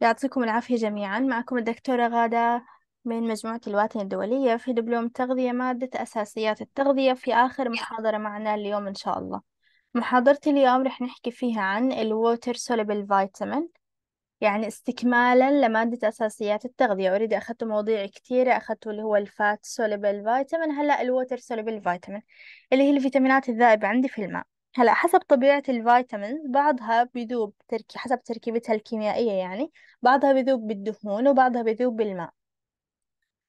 يعطيكم العافية جميعا معكم الدكتورة غادة من مجموعة الواتن الدولية في دبلوم تغذية مادة أساسيات التغذية في آخر محاضرة معنا اليوم إن شاء الله محاضرة اليوم رح نحكي فيها عن الووتر soluble فيتامين يعني استكمالا لمادة أساسيات التغذية أوريدي أخذت مواضيع كثيرة أخذت اللي هو الفات soluble فيتامين هلأ الووتر soluble فيتامين اللي هي الفيتامينات الذائبة عندي في الماء هلا حسب طبيعة الفيتامينز بعضها بيذوب تركي حسب تركيبتها الكيميائية يعني بعضها بيذوب بالدهون وبعضها بيذوب بالماء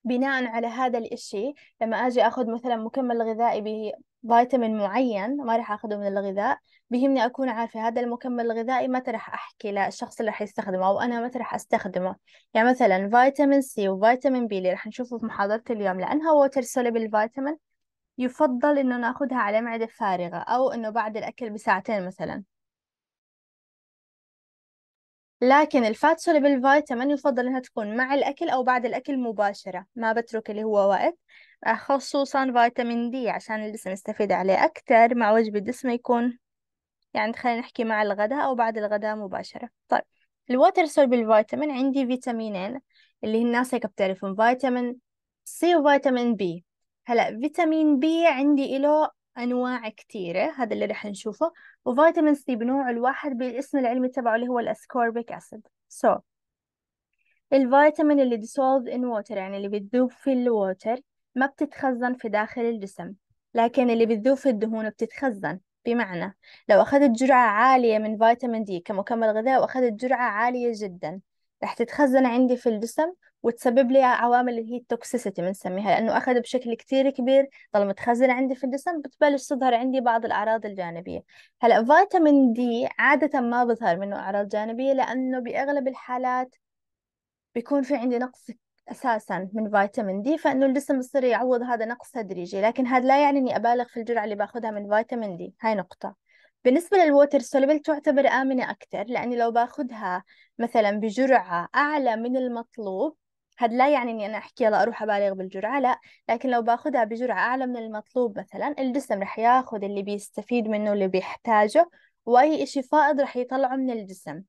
بناء على هذا الإشي لما أجي أخذ مثلا مكمل غذائي بفيتامين معين ما راح أخذه من الغذاء بيهمني أكون عارفة هذا المكمل الغذائي متى راح أحكي للشخص اللي راح يستخدمه أو أنا متى راح أستخدمه يعني مثلا فيتامين سي وفيتامين بي اللي راح نشوفه في محاضرة اليوم لأنها ووتر سوليبل فيتامين يفضل إنه ناخدها على معدة فارغة أو إنه بعد الأكل بساعتين مثلا لكن الفات سوليبل فيتامين يفضل إنها تكون مع الأكل أو بعد الأكل مباشرة ما بترك اللي هو وقت خصوصا فيتامين دي عشان الجسم يستفيد عليه أكتر مع وجبة جسمه يكون يعني خلينا نحكي مع الغداء أو بعد الغداء مباشرة طيب الواتر سوليبل فيتامين عندي فيتامينين اللي الناس هيك بتعرفهم فيتامين سي وفيتامين بي هلا فيتامين بي عندي له أنواع كثيره هذا اللي رح نشوفه وفيتامين سي بنوعه الواحد بالاسم العلمي تبعه اللي هو الأسكوربيك أسيد so الفيتامين اللي dissolved ان ووتر يعني اللي بتذوب في الووتر ما بتتخزن في داخل الجسم لكن اللي بتذوب في الدهون بتتخزن بمعنى لو أخذت جرعة عالية من فيتامين دي كمكمل غذائي وأخذت جرعة عالية جدا رح تتخزن عندي في الجسم وتسبب لي عوامل اللي هي التوكسيسيتي بنسميها لأنه أخذ بشكل كتير كبير ضل متخزن عندي في الجسم بتبلش تظهر عندي بعض الأعراض الجانبية هلأ فيتامين دي عادة ما بظهر منه أعراض جانبية لأنه بأغلب الحالات بيكون في عندي نقص اساسا من فيتامين دي فانه الجسم بصير يعوض هذا النقص تدريجي لكن هذا لا يعني اني ابالغ في الجرعه اللي باخذها من فيتامين دي هاي نقطه بالنسبه للووتر سوليبل تعتبر امنه اكثر لاني لو باخذها مثلا بجرعه اعلى من المطلوب هاد لا يعني اني انا احكي يلا اروح ابالغ بالجرعه لا لكن لو باخذها بجرعه اعلى من المطلوب مثلا الجسم رح ياخذ اللي بيستفيد منه اللي بيحتاجه واي اشي فائض رح يطلعه من الجسم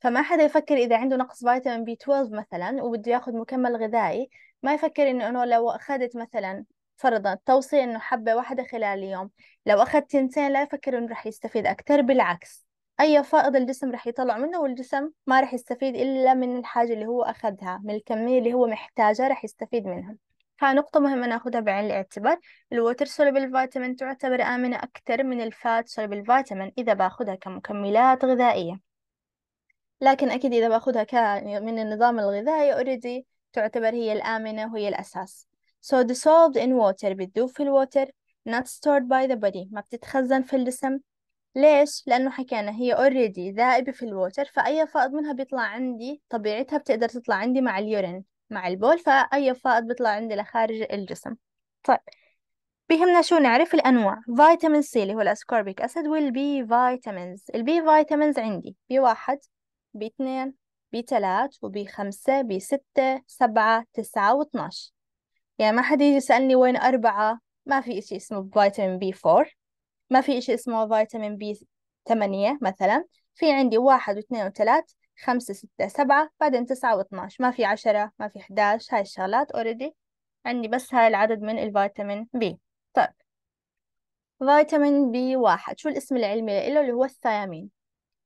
فما حدا يفكر اذا عنده نقص فيتامين بي 12 مثلا وبده ياخذ مكمل غذائي ما يفكر انه انا لو اخذت مثلا فرضا توصي انه حبه واحده خلال اليوم لو اخذت تنتين لا يفكر انه رح يستفيد اكثر بالعكس أي أيوة، فائض الجسم رح يطلع منه والجسم ما رح يستفيد إلا من الحاجة اللي هو أخذها من الكمية اللي هو محتاجها رح يستفيد منها فنقطة مهمة ناخدها بعين الاعتبار الوتر سولبل فيتامين تعتبر آمنة أكثر من الفات سولبل فيتامين إذا باخدها كمكملات غذائية لكن أكيد إذا باخدها من النظام الغذائي أوريدي تعتبر هي الآمنة وهي الأساس so dissolved in water بتذوب في الوتر not stored by the body ما بتتخزن في الجسم ليش؟ لأنه حكينا هي اوريدي ذائبة في الووتر فأي فائض منها بيطلع عندي طبيعتها بتقدر تطلع عندي مع اليورين مع البول فأي فائض بيطلع عندي لخارج الجسم طيب بهمنا شو نعرف الأنواع فيتامين سي اللي هو الأسكوربيك أسيد والبي فيتامينز البي فيتامينز عندي بي واحد بي اثنين بي تلات وبي خمسة بي ستة سبعة تسعة واثناش يعني ما حد يجي يسألني وين أربعة ما في إشي اسمه فيتامين بي فور ما في إشي اسمه فيتامين بي ثمانية مثلا في عندي واحد واثنين وثلاث خمسة ستة سبعة بعدين تسعة واثناش ما في عشرة ما في حداش هاي الشغلات اوريدي عندي بس هاي العدد من الفيتامين بي طيب فيتامين بي واحد شو الاسم العلمي له اللي هو الثيامين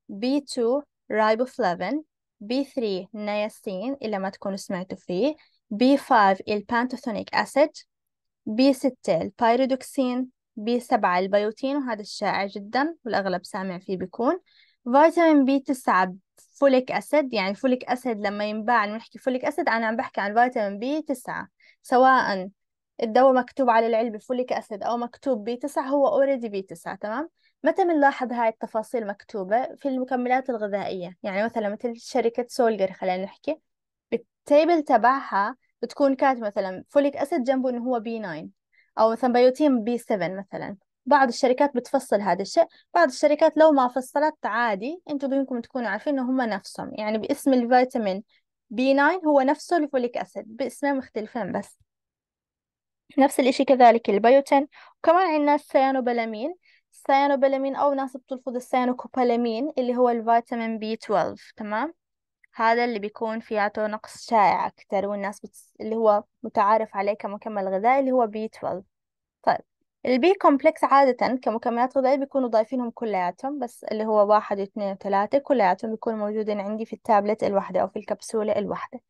بي 2 ريبوفلافين بي 3 نياسين إلا ما تكونوا سمعتوا فيه بي 5 البانتوثونيك أسيد بي 6 البيريدوكسين بي سبعة البيوتين وهذا الشائع جدا والأغلب سامع فيه بيكون فيتامين بي تسعة فوليك أسيد يعني فوليك أسيد لما ينباع نحكي فوليك أسيد أنا عم بحكي عن فيتامين بي تسعة سواء الدواء مكتوب على العلبة فوليك أسيد أو مكتوب بي تسعة هو أوريدي بي تسعة تمام متى بنلاحظ هاي التفاصيل مكتوبة في المكملات الغذائية يعني مثلا مثل شركة سولجر خلينا نحكي بالتيبل تبعها بتكون كاتبة مثلا فوليك أسيد جنبه إنه هو بي 9 أو مثلا بيوتين بي 7 مثلا بعض الشركات بتفصل هذا الشيء بعض الشركات لو ما فصلت عادي انتم بينكم تكونوا عارفين انه هم نفسهم يعني باسم الفيتامين بي 9 هو نفسه الفوليك أسيد باسمين مختلفين بس نفس الإشي كذلك البيوتين وكمان عندنا السيانوبلامين السيانوبلامين أو ناس بتلفظ السيانوكوبالامين اللي هو الفيتامين بي 12 تمام هذا اللي بيكون فياته نقص شائع أكتر والناس بتس... اللي هو متعارف عليه كمكمل غذائي اللي هو بي 12 طيب البي كومبلكس عادة كمكملات غذائية بيكونوا ضايفينهم كلياتهم بس اللي هو واحد واثنين وثلاثة كلياتهم بيكونوا موجودين عندي في التابلت الواحدة أو في الكبسولة الواحدة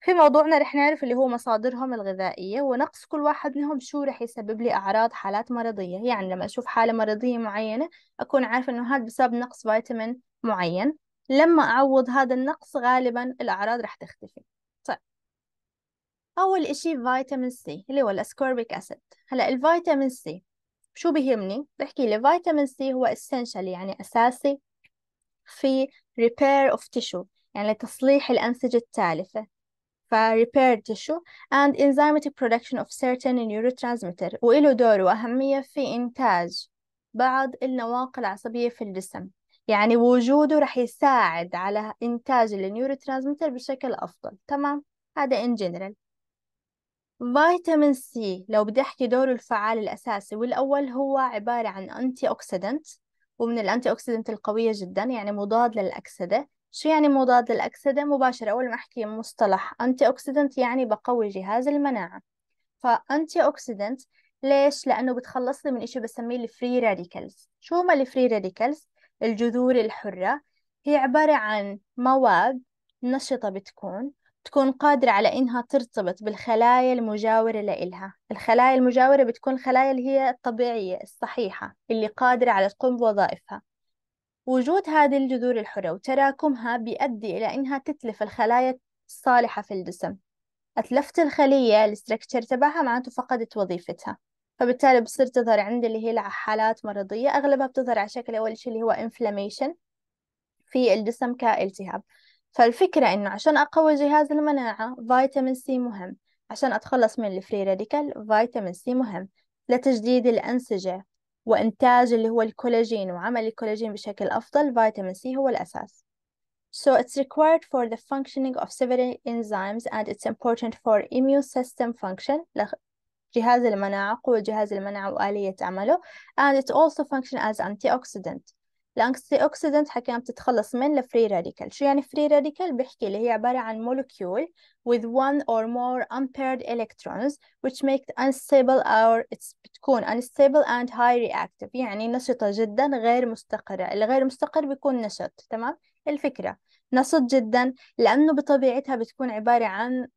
في موضوعنا رح نعرف اللي هو مصادرهم الغذائية ونقص كل واحد منهم شو رح يسبب لي أعراض حالات مرضية يعني لما أشوف حالة مرضية معينة أكون عارفة إنه هذا بسبب نقص فيتامين معين لما أعوض هذا النقص غالبا الأعراض راح تختفي طيب أول إشي فيتامين سي اللي هو الأسكوربيك أسيد هلأ الفيتامين سي شو بيهمني؟ بحكي لي فيتامين سي هو essential يعني أساسي في repair of tissue يعني لتصليح الأنسجة التالفة ف repair tissue and enzymatic production of certain neurotransmitter وإله دور وأهمية في إنتاج بعض النواقل العصبية في الجسم يعني وجوده رح يساعد على إنتاج النيورو ترانسميتر بشكل أفضل تمام هذا إن جنرال فيتامين سي لو بدي أحكي دوره الفعال الأساسي والأول هو عبارة عن أنتي أوكسيدنت ومن الأنتي أوكسيدنت القوية جدا يعني مضاد للأكسدة شو يعني مضاد للأكسدة مباشرة أول ما أحكي مصطلح أنتي أوكسيدنت يعني بقوي جهاز المناعة فأنتي أوكسيدنت ليش؟ لأنه بتخلص لي من إشي بسميه الفري راديكالز شو هما الفري راديكالز؟ الجذور الحرة هي عبارة عن مواد نشطة بتكون تكون قادرة على إنها ترتبط بالخلايا المجاورة لإلها الخلايا المجاورة بتكون الخلايا اللي هي الطبيعية الصحيحة اللي قادرة على تقوم بوظائفها وجود هذه الجذور الحرة وتراكمها بيؤدي إلى إنها تتلف الخلايا الصالحة في الجسم أتلفت الخلية الاستركتشر تبعها معناته فقدت وظيفتها فبالتالي بصير تظهر عندي اللي هي حالات مرضية أغلبها بتظهر على شكل أول شيء اللي هو inflammation في الجسم كالتهاب فالفكرة إنه عشان أقوي جهاز المناعة فيتامين سي مهم عشان أتخلص من الفري راديكال فيتامين سي مهم لتجديد الأنسجة وإنتاج اللي هو الكولاجين وعمل الكولاجين بشكل أفضل فيتامين سي هو الأساس So it's required for the functioning of several enzymes and it's important for immune system function جهاز المناعة قوة جهاز المناعة وآلية عمله and it also function as antioxidant الأنتي أوكسيدنت حكينا بتتخلص من الفري راديكال شو يعني فري راديكال بيحكي اللي هي عبارة عن مولوكيول with one or more unpaired electrons which make it unstable or it's بتكون unstable and high reactive يعني نشطة جدا غير مستقرة الغير مستقر بيكون نشط تمام الفكرة نشط جدا لأنه بطبيعتها بتكون عبارة عن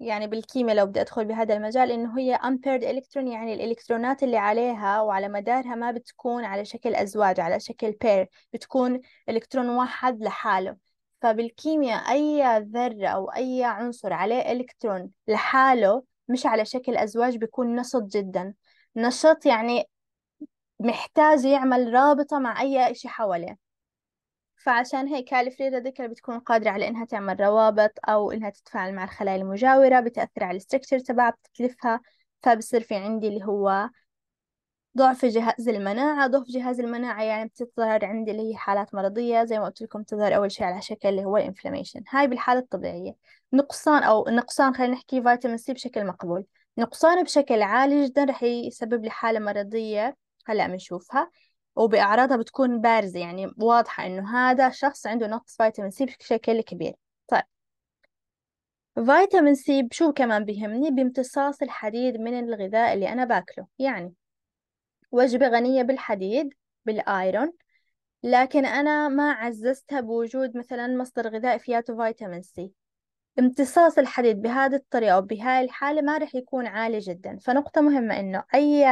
يعني بالكيمياء لو بدي أدخل بهذا المجال إنه هي امبيرد electron يعني الإلكترونات اللي عليها وعلى مدارها ما بتكون على شكل أزواج على شكل بير بتكون إلكترون واحد لحاله فبالكيمياء أي ذرة أو أي عنصر عليه إلكترون لحاله مش على شكل أزواج بيكون نشط جدا نشط يعني محتاج يعمل رابطة مع أي شيء حواليه فعشان هيك هالفريرة ذكر بتكون قادرة على إنها تعمل روابط أو إنها تتفاعل مع الخلايا المجاورة بتأثر على الستركتشر تبعها بتتلفها فبصير في عندي اللي هو ضعف جهاز المناعة ضعف جهاز المناعة يعني بتظهر عندي اللي هي حالات مرضية زي ما قلت لكم تظهر أول شيء على شكل اللي هو الانفلاميشن هاي بالحالة الطبيعية نقصان أو نقصان خلينا نحكي فيتامين سي بشكل مقبول نقصانه بشكل عالي جدا رح يسبب لي حالة مرضية هلا بنشوفها وبأعراضها بتكون بارزة يعني واضحة إنه هذا شخص عنده نقص فيتامين سي بشكل كبير طيب فيتامين سي بشو كمان بيهمني بامتصاص الحديد من الغذاء اللي أنا باكله يعني وجبة غنية بالحديد بالآيرون لكن أنا ما عززتها بوجود مثلا مصدر غذائي فياته فيتامين سي امتصاص الحديد بهذه الطريقة وبهاي الحالة ما رح يكون عالي جدا فنقطة مهمة إنه أي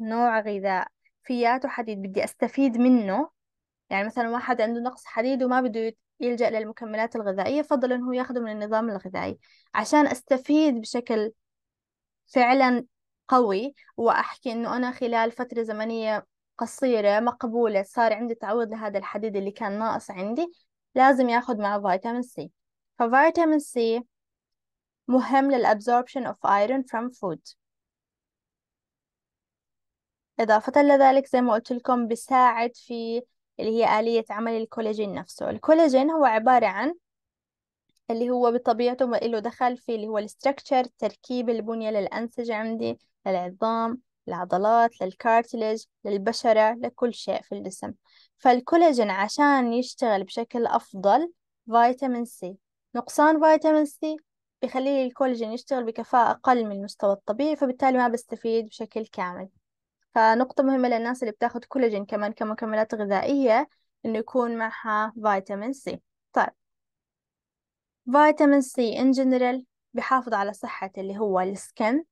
نوع غذاء فياته حديد بدي أستفيد منه يعني مثلا واحد عنده نقص حديد وما بده يلجأ للمكملات الغذائية فضل إنه ياخده من النظام الغذائي عشان أستفيد بشكل فعلا قوي وأحكي إنه أنا خلال فترة زمنية قصيرة مقبولة صار عندي تعود لهذا الحديد اللي كان ناقص عندي لازم ياخد معه فيتامين سي ففيتامين سي مهم للابزوربشن of iron from food إضافة لذلك زي ما قلت لكم بيساعد في اللي هي آلية عمل الكولاجين نفسه الكولاجين هو عبارة عن اللي هو بطبيعته ما له دخل في اللي هو الستركتشر تركيب البنية للأنسجة عندي للعظام للعضلات للكارتلج للبشرة لكل شيء في الجسم فالكولاجين عشان يشتغل بشكل أفضل فيتامين سي نقصان فيتامين سي بيخلي الكولاجين يشتغل بكفاءة أقل من المستوى الطبيعي فبالتالي ما بستفيد بشكل كامل فنقطة مهمة للناس اللي بتاخد كولاجين كمان كمكملات غذائية إنه يكون معها فيتامين سي طيب فيتامين سي إن جنرال بحافظ على صحة اللي هو السكن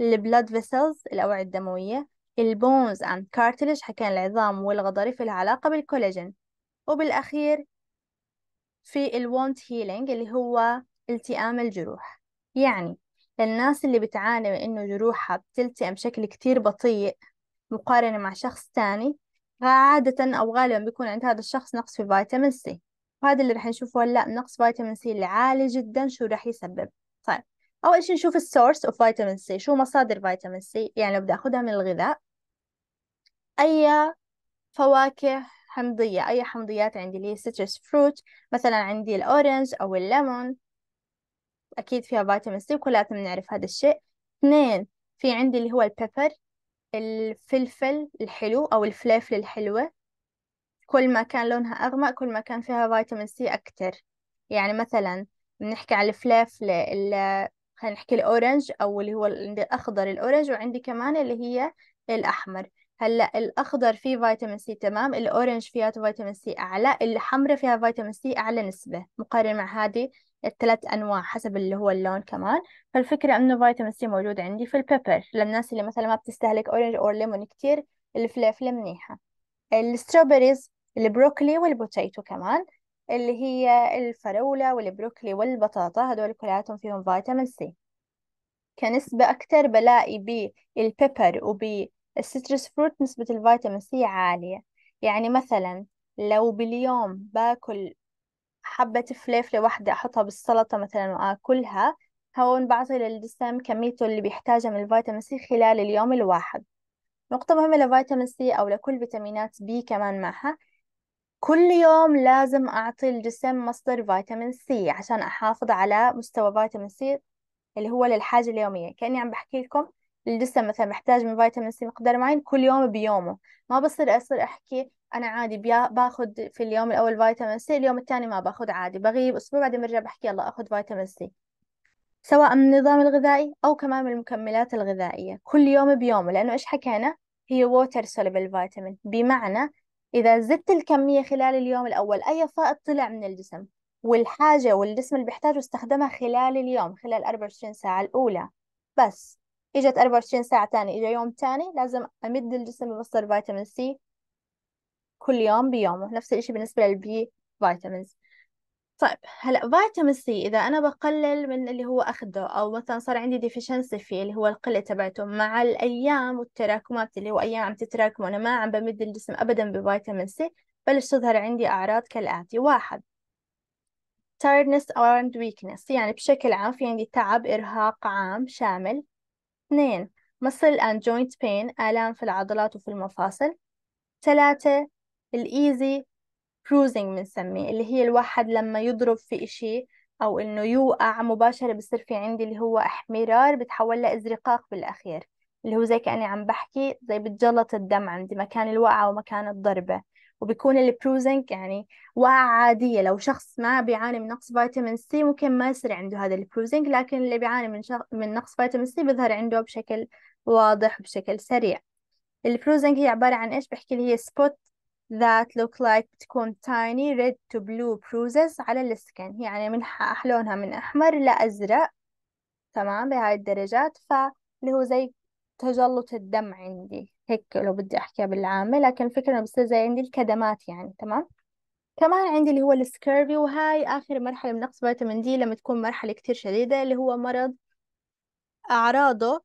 البلاد فيسلز الأوعية الدموية البونز أند كارتلج حكينا العظام والغضاريف في العلاقة بالكولاجين وبالأخير في الوونت هيلينج اللي هو التئام الجروح يعني الناس اللي بتعاني من إنه جروحها بتلتئم بشكل كتير بطيء مقارنة مع شخص تاني عادة أو غالبا بيكون عند هذا الشخص نقص في فيتامين سي وهذا اللي راح نشوفه هلا نقص فيتامين سي اللي عالي جدا شو راح يسبب طيب أول شيء نشوف السورس اوف فيتامين سي شو مصادر فيتامين سي يعني لو بدي أخذها من الغذاء أي فواكه حمضية أي حمضيات عندي اللي هي citrus fruit مثلا عندي الأورنج أو الليمون أكيد فيها فيتامين سي وكلاتنا بنعرف هذا الشيء اثنين في عندي اللي هو البيبر الفلفل الحلو أو الفلافل الحلوة كل ما كان لونها أغمق كل ما كان فيها فيتامين سي أكتر يعني مثلا بنحكي على الفليفلة خلينا نحكي الأورنج أو اللي هو الأخضر الأورنج وعندي كمان اللي هي الأحمر هلا الأخضر فيه فيتامين سي تمام الأورنج فيها فيتامين سي أعلى الحمرة فيها فيتامين سي أعلى نسبة مقارنة مع هذه الثلاث أنواع حسب اللي هو اللون كمان فالفكرة إنه فيتامين سي موجود عندي في البيبر للناس اللي مثلا ما بتستهلك أورنج أو ليمون كتير الفليفلة منيحة الستروبريز البروكلي والبوتيتو كمان اللي هي الفراولة والبروكلي والبطاطا هدول كلياتهم فيهم فيتامين سي كنسبة أكتر بلاقي بالبيبر وبالسترس فروت نسبة الفيتامين سي عالية يعني مثلا لو باليوم باكل حبة فليفلة واحدة أحطها بالسلطة مثلا وآكلها هون بعطي للجسم كميته اللي بيحتاجها من الفيتامين سي خلال اليوم الواحد نقطة مهمة لفيتامين سي أو لكل فيتامينات بي كمان معها كل يوم لازم أعطي الجسم مصدر فيتامين سي عشان أحافظ على مستوى فيتامين سي اللي هو للحاجة اليومية كأني عم بحكي لكم الجسم مثلا محتاج من فيتامين سي مقدار معين كل يوم بيومه ما بصير أصير أحكي أنا عادي باخذ في اليوم الأول فيتامين سي اليوم الثاني ما باخذ عادي بغيب أسبوع بعدين برجع بحكي يلا أخذ فيتامين سي سواء من النظام الغذائي أو كمان من المكملات الغذائية كل يوم بيومه لأنه إيش حكينا هي ووتر سوليبل فيتامين بمعنى إذا زدت الكمية خلال اليوم الأول أي فائض طلع من الجسم والحاجة والجسم اللي بيحتاجه استخدمها خلال اليوم خلال 24 ساعة الأولى بس اجت 24 ساعة تاني اجى يوم تاني لازم امد الجسم بمصدر فيتامين سي كل يوم بيومه نفس الشيء بالنسبة للبي فيتامينز طيب هلا فيتامين سي اذا انا بقلل من اللي هو اخذه او مثلا صار عندي ديفيشنسي فيه اللي هو القله تبعته مع الايام والتراكمات اللي هو ايام عم تتراكم وانا ما عم بمد الجسم ابدا بفيتامين سي بلش تظهر عندي اعراض كالاتي واحد tiredness and weakness يعني بشكل عام في عندي تعب ارهاق عام شامل اثنين مصل and joint pain آلام في العضلات وفي المفاصل ثلاثة الإيزي بروزنج بنسميه اللي هي الواحد لما يضرب في إشي أو إنه يوقع مباشرة بصير في عندي اللي هو احمرار بتحول لإزرقاق بالأخير اللي هو زي كأني عم بحكي زي بتجلط الدم عندي مكان الوقعة ومكان الضربة وبيكون البروزنج يعني واقعة عادية لو شخص ما بيعاني من نقص فيتامين سي ممكن ما يصير عنده هذا البروزنج لكن اللي بيعاني من شخ... من نقص فيتامين سي بيظهر عنده بشكل واضح وبشكل سريع البروزنج هي عبارة عن إيش بحكي لي هي سبوت that look like تكون tiny red to blue bruises على السكن يعني من لونها من أحمر لأزرق تمام بهاي الدرجات فاللي هو زي تجلط الدم عندي هيك لو بدي أحكيها بالعامة لكن الفكرة إنه بصير زي عندي الكدمات يعني تمام كمان عندي اللي هو السكيرفي وهاي آخر مرحلة من نقص فيتامين دي لما تكون مرحلة كتير شديدة اللي هو مرض أعراضه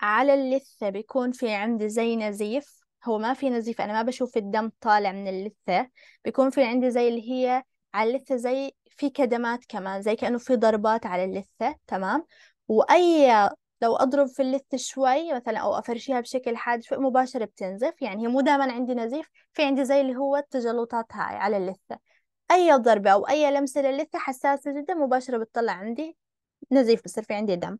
على اللثة بيكون في عندي زي نزيف هو ما في نزيف أنا ما بشوف الدم طالع من اللثة بيكون في عندي زي اللي هي على اللثة زي في كدمات كمان زي كأنه في ضربات على اللثة تمام وأي لو أضرب في اللثة شوي مثلا أو أفرشيها بشكل حاد شوي مباشرة بتنزف يعني هي مو دائما عندي نزيف في عندي زي اللي هو التجلطات هاي على اللثة أي ضربة أو أي لمسة للثة حساسة جدا مباشرة بتطلع عندي نزيف بصير في عندي دم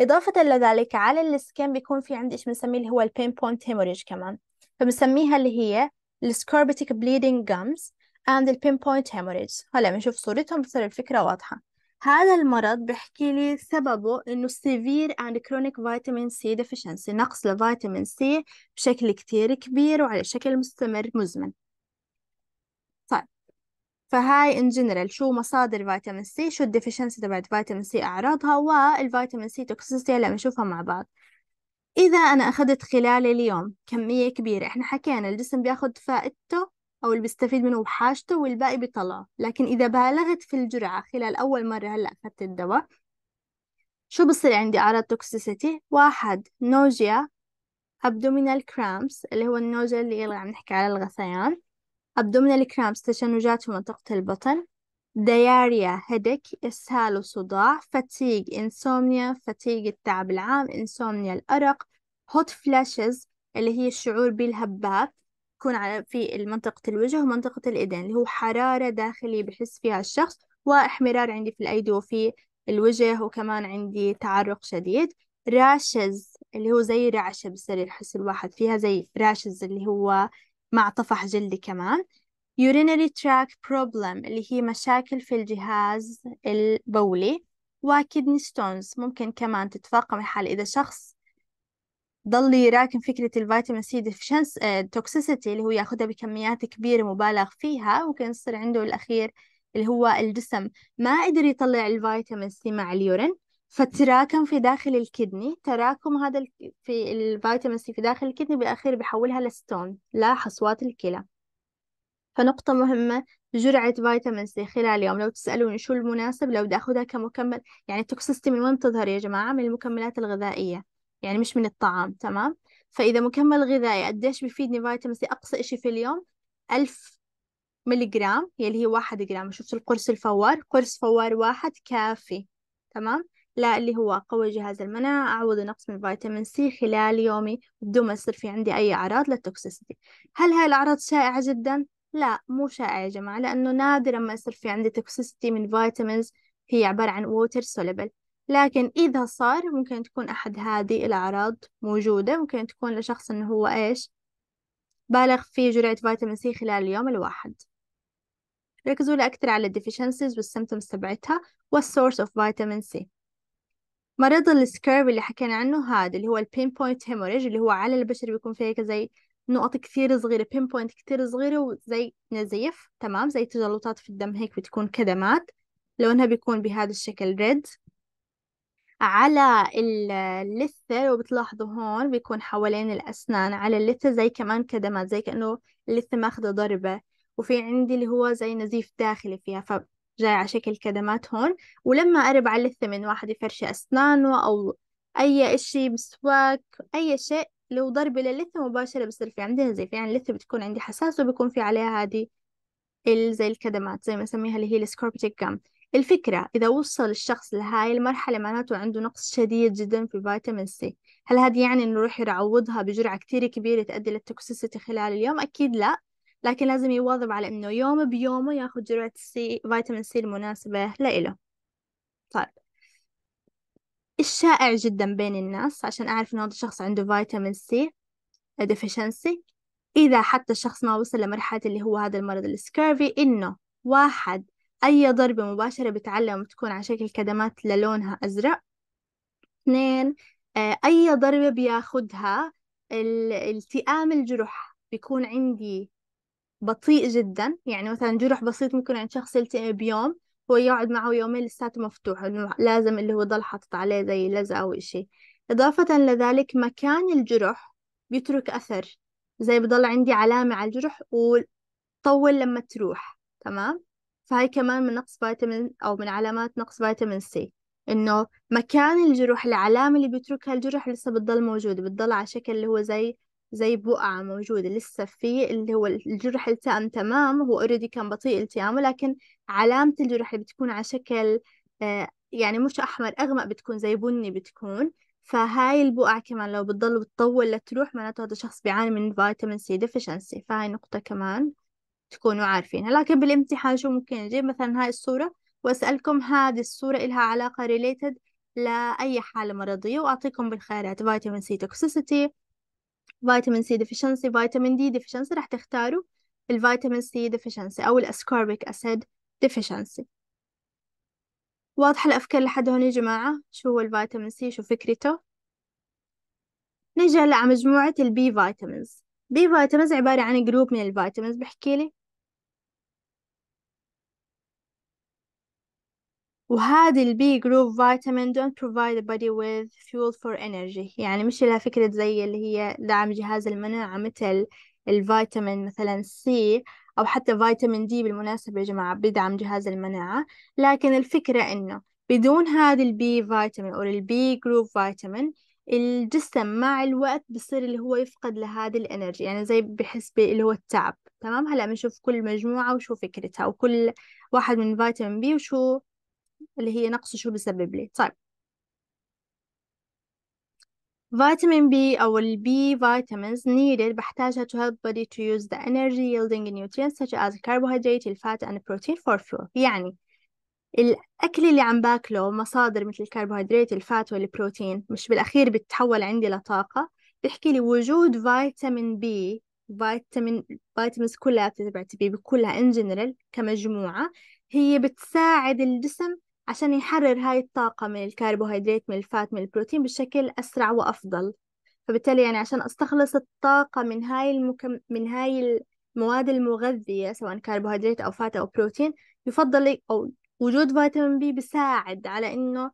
إضافة لذلك على السكين بيكون في عندي إيش بنسميه اللي هو البين بوينت هيموريج كمان فبنسميها اللي هي السكربتيك بليدنج جامز اند البين بوينت هيموريج هلا بنشوف صورتهم بتصير الفكرة واضحة هذا المرض بحكي لي سببه انه سيفير اند كرونيك فيتامين سي ديفيشنسي نقص لفيتامين سي بشكل كتير كبير وعلى شكل مستمر مزمن طيب فهاي ان جنرال شو مصادر فيتامين سي شو الديفيشنسي تبعت فيتامين سي اعراضها والفيتامين سي توكسيسيتي هلا بنشوفها مع بعض إذا أنا أخذت خلال اليوم كمية كبيرة إحنا حكينا الجسم بياخد فائدته أو اللي بيستفيد منه بحاجته والباقي بيطلعه لكن إذا بالغت في الجرعة خلال أول مرة هلأ أخذت الدواء شو بصير عندي أعراض توكسيسيتي واحد نوجيا abdominal cramps اللي هو النوجيا اللي عم نحكي على الغثيان abdominal cramps تشنجات في منطقة البطن دياريا هدك إسهال وصداع فتيج إنسومنيا فتيج التعب العام إنسومنيا الأرق هوت فلاشز اللي هي الشعور بالهبات تكون على في منطقة الوجه ومنطقة الإيدين اللي هو حرارة داخلية بحس فيها الشخص واحمرار عندي في الأيدي وفي الوجه وكمان عندي تعرق شديد راشز اللي هو زي رعشة بصير يحس الواحد فيها زي راشز اللي هو مع طفح جلدي كمان urinary tract problem اللي هي مشاكل في الجهاز البولي وكيدني ستونز ممكن كمان تتفاقم الحال إذا شخص ضل يراكم فكرة الفيتامين سي ديفشنس توكسيسيتي آه، اللي هو ياخدها بكميات كبيرة مبالغ فيها وكان يصير عنده الأخير اللي هو الجسم ما قدر يطلع الفيتامين سي مع اليورين فتراكم في داخل الكدني تراكم هذا في الفيتامين سي في داخل الكدني بالأخير بيحولها لستون لا حصوات الكلى فنقطة مهمة جرعة فيتامين سي خلال اليوم لو تسألوني شو المناسب لو بدي أخذها كمكمل يعني التوكسيستي من وين تظهر يا جماعة من المكملات الغذائية يعني مش من الطعام تمام فإذا مكمل غذائي قديش بيفيدني فيتامين سي أقصى إشي في اليوم ألف ملي جرام يلي هي واحد جرام شفت القرص الفوار قرص فوار واحد كافي تمام لا اللي هو قوي جهاز المناعة أعوض نقص من فيتامين سي خلال يومي بدون ما يصير في عندي أي أعراض للتوكسيسيتي هل هاي الأعراض شائعة جدا؟ لا مو شائعة يا جماعة لأنه نادرا ما يصير في عندي توكسيسيتي من فيتامينز هي عبارة عن ووتر سوليبل لكن إذا صار ممكن تكون أحد هذه الأعراض موجودة ممكن تكون لشخص إنه هو إيش بالغ في جرعة فيتامين سي خلال اليوم الواحد ركزوا لي أكثر على الديفيشنسيز والسيمتومز تبعتها والسورس أوف فيتامين سي مرض السكيرف اللي حكينا عنه هذا اللي هو البين بوينت هيموريج اللي هو على البشر بيكون فيه زي نقط كثير صغيرة بين بوينت كثير صغيرة وزي نزيف تمام زي تجلطات في الدم هيك بتكون كدمات لونها بيكون بهذا الشكل ريد على اللثة وبتلاحظوا هون بيكون حوالين الأسنان على اللثة زي كمان كدمات زي كأنه اللثة ماخدة ضربة وفي عندي اللي هو زي نزيف داخلي فيها ف جاي على شكل كدمات هون ولما أقرب على اللثة من واحد يفرشي أسنانه أو أي إشي مسواك أي شيء لو ضربة للثة مباشرة بصير في عندي نزيف يعني اللثة بتكون عندي حساس وبيكون في عليها هذه زي الكدمات زي ما نسميها اللي هي السكوربتيك جام الفكرة إذا وصل الشخص لهاي المرحلة معناته عنده نقص شديد جدا في فيتامين سي هل هذا يعني إنه يروح يعوضها بجرعة كتير كبيرة تؤدي للتوكسيسيتي خلال اليوم أكيد لا لكن لازم يواظب على إنه يوم بيومه ياخذ جرعة سي فيتامين سي المناسبة لإله طيب الشائع جدا بين الناس عشان أعرف إنه هذا الشخص عنده فيتامين سي ديفيشنسي إذا حتى الشخص ما وصل لمرحلة اللي هو هذا المرض السكيرفي إنه واحد أي ضربة مباشرة بتعلم بتكون على شكل كدمات للونها أزرق اثنين آه، أي ضربة بياخدها ال- التئام الجرح بيكون عندي بطيء جدا يعني مثلا جرح بسيط ممكن عند شخص يلتئم بيوم هو يقعد معه يومين لساته مفتوح إنه لازم اللي هو ضل حاطط عليه زي لزقة أو إشي إضافة لذلك مكان الجرح بيترك أثر زي بضل عندي علامة على الجرح وطول لما تروح تمام فهي كمان من نقص فيتامين أو من علامات نقص فيتامين سي إنه مكان الجروح العلامة اللي بيتركها الجرح لسه بتضل موجودة بتضل على شكل اللي هو زي زي بقعة موجودة لسه في اللي هو الجرح التئم تمام هو اوريدي كان بطيء التئامه لكن علامة الجرح اللي بتكون على شكل آه، يعني مش أحمر أغمق بتكون زي بني بتكون فهاي البقع كمان لو بتضل بتطول لتروح معناته هذا شخص بيعاني من فيتامين سي ديفشنسي فهاي نقطة كمان تكونوا عارفينها لكن بالامتحان شو ممكن أجيب مثلا هاي الصورة وأسألكم هذه الصورة إلها علاقة related لأي حالة مرضية وأعطيكم بالخيارات فيتامين سي توكسيسيتي فيتامين سي ديفيشنسي فيتامين دي ديفيشنسي راح تختاروا الفيتامين سي ديفيشنسي أو الأسكوربيك أسيد ديفيشنسي واضحة الأفكار لحد هون يا جماعة شو هو الفيتامين سي شو فكرته نجي هلا على مجموعة البي فيتامينز بي فيتامينز عبارة عن جروب من الفيتامينز بحكي لي وهذه البي جروب فيتامين don't provide the body with fuel for energy يعني مش لها فكرة زي اللي هي دعم جهاز المناعة مثل الفيتامين مثلا سي أو حتى فيتامين دي بالمناسبة يا جماعة بيدعم جهاز المناعة لكن الفكرة إنه بدون هذه البي فيتامين أو البي جروب فيتامين الجسم مع الوقت بصير اللي هو يفقد لهذه الانرجي يعني زي بحس اللي هو التعب تمام هلا بنشوف كل مجموعة وشو فكرتها وكل واحد من فيتامين بي وشو اللي هي نقص شو بسبب لي طيب فيتامين بي أو البي فيتامينز vitamins needed بحتاجها to help body to use the energy yielding nutrients such as carbohydrate, fat and protein for fuel. يعني الأكل اللي عم باكله مصادر مثل الكربوهيدرات الفات والبروتين مش بالأخير بتتحول عندي لطاقة بحكي لي وجود فيتامين بي فيتامين فيتامينز كلها تبعت بي كلها إن جنرال كمجموعة هي بتساعد الجسم عشان يحرر هاي الطاقة من الكربوهيدرات من الفات من البروتين بشكل أسرع وأفضل فبالتالي يعني عشان أستخلص الطاقة من هاي المكم... من هاي المواد المغذية سواء كربوهيدرات أو فات أو بروتين يفضل أو وجود فيتامين بي بيساعد على إنه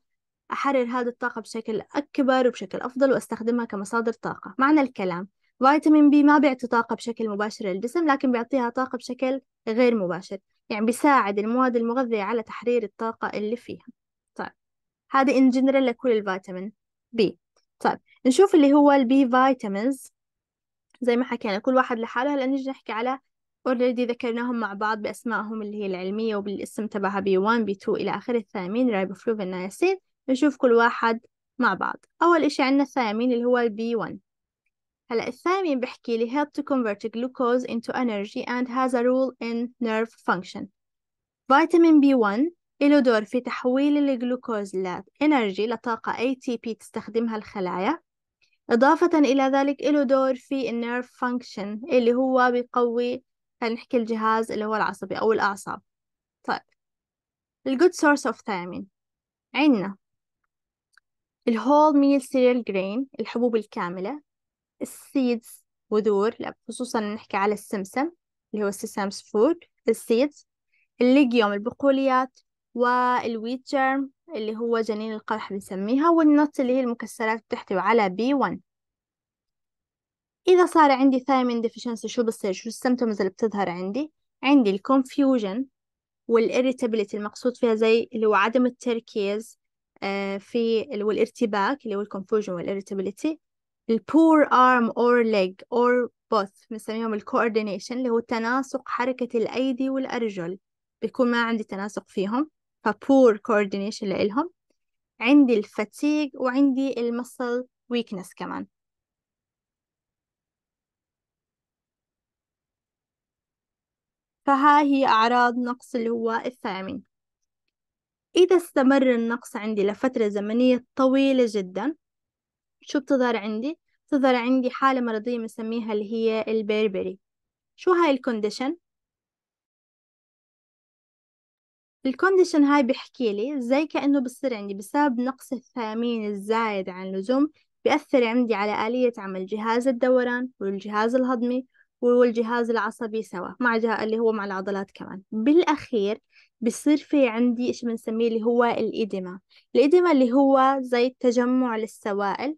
أحرر هذه الطاقة بشكل أكبر وبشكل أفضل وأستخدمها كمصادر طاقة معنى الكلام فيتامين بي ما بيعطي طاقة بشكل مباشر للجسم لكن بيعطيها طاقة بشكل غير مباشر يعني بيساعد المواد المغذية على تحرير الطاقة اللي فيها طيب هذا in general لكل الفيتامين بي طيب نشوف اللي هو البي فيتامينز زي ما حكينا كل واحد لحاله هلا نجي نحكي على اوريدي ذكرناهم مع بعض بأسمائهم اللي هي العلمية وبالاسم تبعها بي 1 بي 2 إلى آخره الثيامين رايبوفلوفين نايسين نشوف كل واحد مع بعض أول إشي عندنا الثيامين اللي هو البي 1 هلا الثامن بحكي لي help to convert glucose into energy and has a role in nerve function فيتامين B1 له دور في تحويل الجلوكوز لإنرجي لطاقة ATP تستخدمها الخلايا إضافة إلى ذلك له دور في النيرف فانكشن اللي هو بيقوي خلينا نحكي الجهاز اللي هو العصبي أو الأعصاب طيب الجود سورس أوف thiamine عندنا الهول ميل سيريال جرين الحبوب الكاملة السيدز بذور لا خصوصا نحكي على السمسم اللي هو السمس فود السيدز الليجيوم البقوليات والويت جيرم اللي هو جنين القرح بنسميها والنوت اللي هي المكسرات بتحتوي على بي 1 إذا صار عندي ثايمين ديفيشنسي شو بصير شو السمتومز اللي بتظهر عندي عندي الكونفيوجن والإريتابيليتي المقصود فيها زي اللي هو عدم التركيز آه، في والارتباك اللي هو الكونفوجن والإريتابيليتي poor arm or leg or both بنسميهم ال coordination اللي هو تناسق حركة الأيدي والأرجل بيكون ما عندي تناسق فيهم poor coordination لإلهم عندي fatigue وعندي ال muscle weakness كمان فها هي أعراض نقص اللي هو الثيامين إذا استمر النقص عندي لفترة زمنية طويلة جدا شو بتظهر عندي؟ بتظهر عندي حالة مرضية بنسميها اللي هي البربري شو هاي الكونديشن؟ الكونديشن هاي بحكي لي زي كأنه بصير عندي بسبب نقص الثامين الزايد عن اللزوم بيأثر عندي على آلية عمل جهاز الدوران والجهاز الهضمي والجهاز العصبي سوا مع جهة اللي هو مع العضلات كمان بالأخير بصير في عندي إيش بنسميه اللي هو الإدمة الإدمة اللي هو زي تجمع للسوائل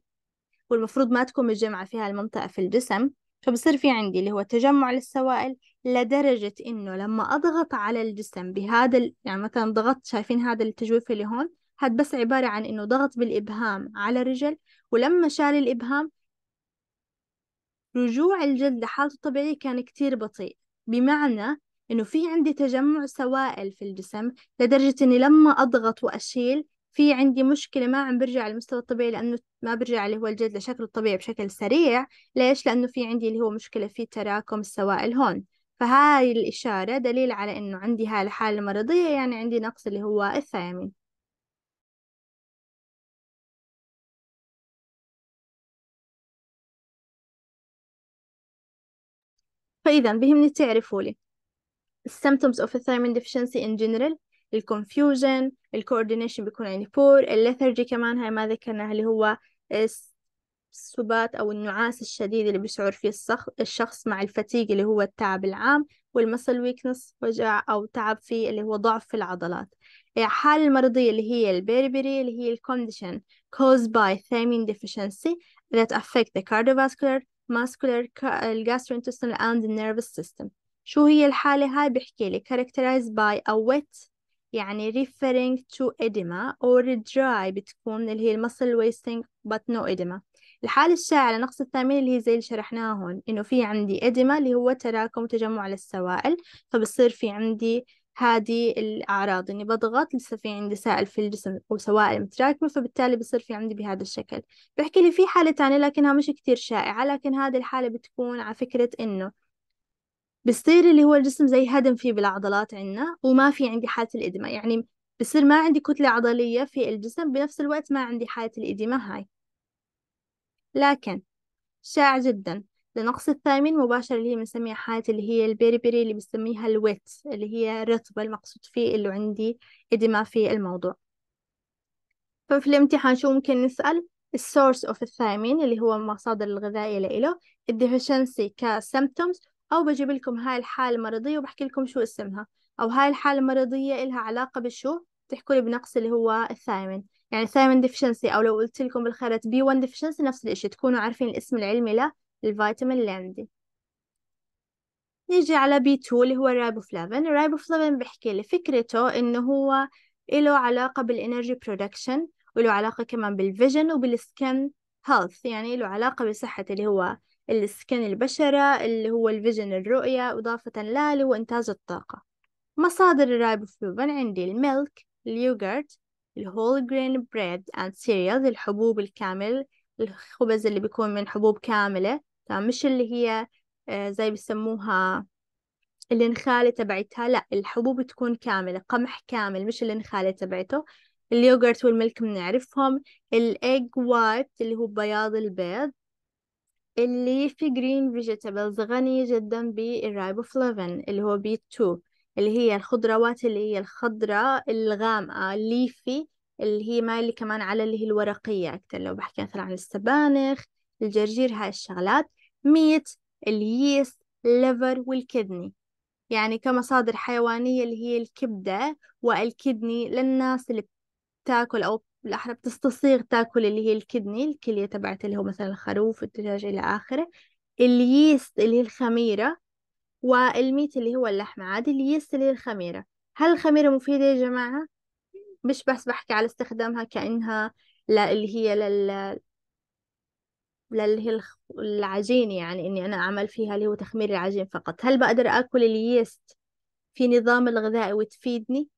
والمفروض ما تكون متجمعة في هالمنطقة في الجسم فبصير في عندي اللي هو تجمع للسوائل لدرجة إنه لما أضغط على الجسم بهذا ال... يعني مثلا ضغطت شايفين هذا التجويف اللي هون هاد بس عبارة عن إنه ضغط بالإبهام على الرجل ولما شال الإبهام رجوع الجلد لحالته الطبيعية كان كتير بطيء بمعنى إنه في عندي تجمع سوائل في الجسم لدرجة إني لما أضغط وأشيل في عندي مشكلة ما عم برجع للمستوى الطبيعي لأنه ما برجع اللي هو الجلد لشكله الطبيعي بشكل سريع ليش؟ لأنه في عندي اللي هو مشكلة في تراكم السوائل هون فهاي الإشارة دليل على إنه عندي هاي الحالة المرضية يعني عندي نقص اللي هو الثيامين فإذا بهمني تعرفوا لي symptoms of a thiamine deficiency in general الكونفيوجن الكوردينيشن بيكون يعني بور الليثرجي كمان هاي ما ذكرناها اللي هو آه، السبات أو النعاس الشديد اللي بيشعر فيه الشخص مع الفتيق اللي هو التعب العام والمسل ويكنس وجع أو تعب في اللي هو ضعف في العضلات الحالة آه، المرضية اللي هي البيربري اللي هي الكونديشن caused by thiamine deficiency that affect the cardiovascular, muscular, gastrointestinal and the nervous system. شو هي الحالة هاي بحكي لي characterized by a wet يعني referring to edema or dry بتكون اللي هي المصل wasting but no edema الحالة الشائعة لنقص التامين اللي هي زي اللي شرحناها هون إنه في عندي edema اللي هو تراكم تجمع للسوائل فبصير في عندي هذه الأعراض إني بضغط لسه في عندي سائل في الجسم وسوائل متراكمة فبالتالي بصير في عندي بهذا الشكل بحكي لي في حالة تانية لكنها مش كتير شائعة لكن هذه الحالة بتكون على فكرة إنه بصير اللي هو الجسم زي هدم فيه بالعضلات عندنا وما في عندي حالة الإدمة يعني بصير ما عندي كتلة عضلية في الجسم بنفس الوقت ما عندي حالة الإدمة هاي لكن شائع جدا لنقص الثامين مباشرة اللي هي بنسميها حالة اللي هي البيري بيري اللي بنسميها الويت اللي هي الرطبة المقصود فيه اللي عندي إدمة في الموضوع ففي طيب، الامتحان شو ممكن نسأل السورس اوف الثامين اللي هو المصادر الغذائية لإله الديفيشنسي كسيمبتومز أو بجيب لكم هاي الحالة المرضية وبحكي لكم شو اسمها أو هاي الحالة المرضية إلها علاقة بالشو بتحكوا لي بنقص اللي هو الثايمين يعني الثايمين ديفشنسي أو لو قلت لكم بالخيرات بي 1 ديفشنسي نفس الإشي تكونوا عارفين الاسم العلمي له الفيتامين اللي عندي نيجي على بي 2 اللي هو الرايبوفلافين الرايبوفلافين بحكي لي فكرته إنه هو إله علاقة بالإنرجي برودكشن وله علاقة كمان بالفيجن وبالسكن هيلث يعني له علاقة بصحة اللي هو السكن البشرة اللي هو الفيجن الرؤية إضافة لا اللي هو إنتاج الطاقة مصادر الرايبوفلافين عندي الميلك اليوغرت الهول جرين بريد أند سيريالز الحبوب الكامل الخبز اللي بيكون من حبوب كاملة تمام مش اللي هي آه، زي بيسموها الانخالة تبعتها لا الحبوب تكون كاملة قمح كامل مش الانخالة تبعته اليوغرت والملك بنعرفهم الإيج وايت اللي هو بياض البيض اللي في جرين فيجيتابلز غني جدا بالرايبوفلافين اللي هو بي 2 اللي هي الخضروات اللي هي الخضراء الغامقة الليفي اللي هي مايلة كمان على اللي هي الورقية أكتر لو بحكي مثلا عن السبانخ الجرجير هاي الشغلات ميت اليس الليفر والكدني يعني كمصادر حيوانية اللي هي الكبدة والكدني للناس اللي بتاكل أو الأحرى بتستصيغ تاكل اللي هي الكدني الكلية تبعت اللي هو مثلا الخروف الدجاج إلى آخره اليست اللي هي الخميرة والميت اللي هو اللحمة عادي اليست اللي هي الخميرة هل الخميرة مفيدة يا جماعة؟ مش بس بحكي على استخدامها كأنها لا اللي هي لل للي هي العجين يعني إني أنا أعمل فيها اللي هو تخمير العجين فقط هل بقدر أكل اليست في نظام الغذائي وتفيدني؟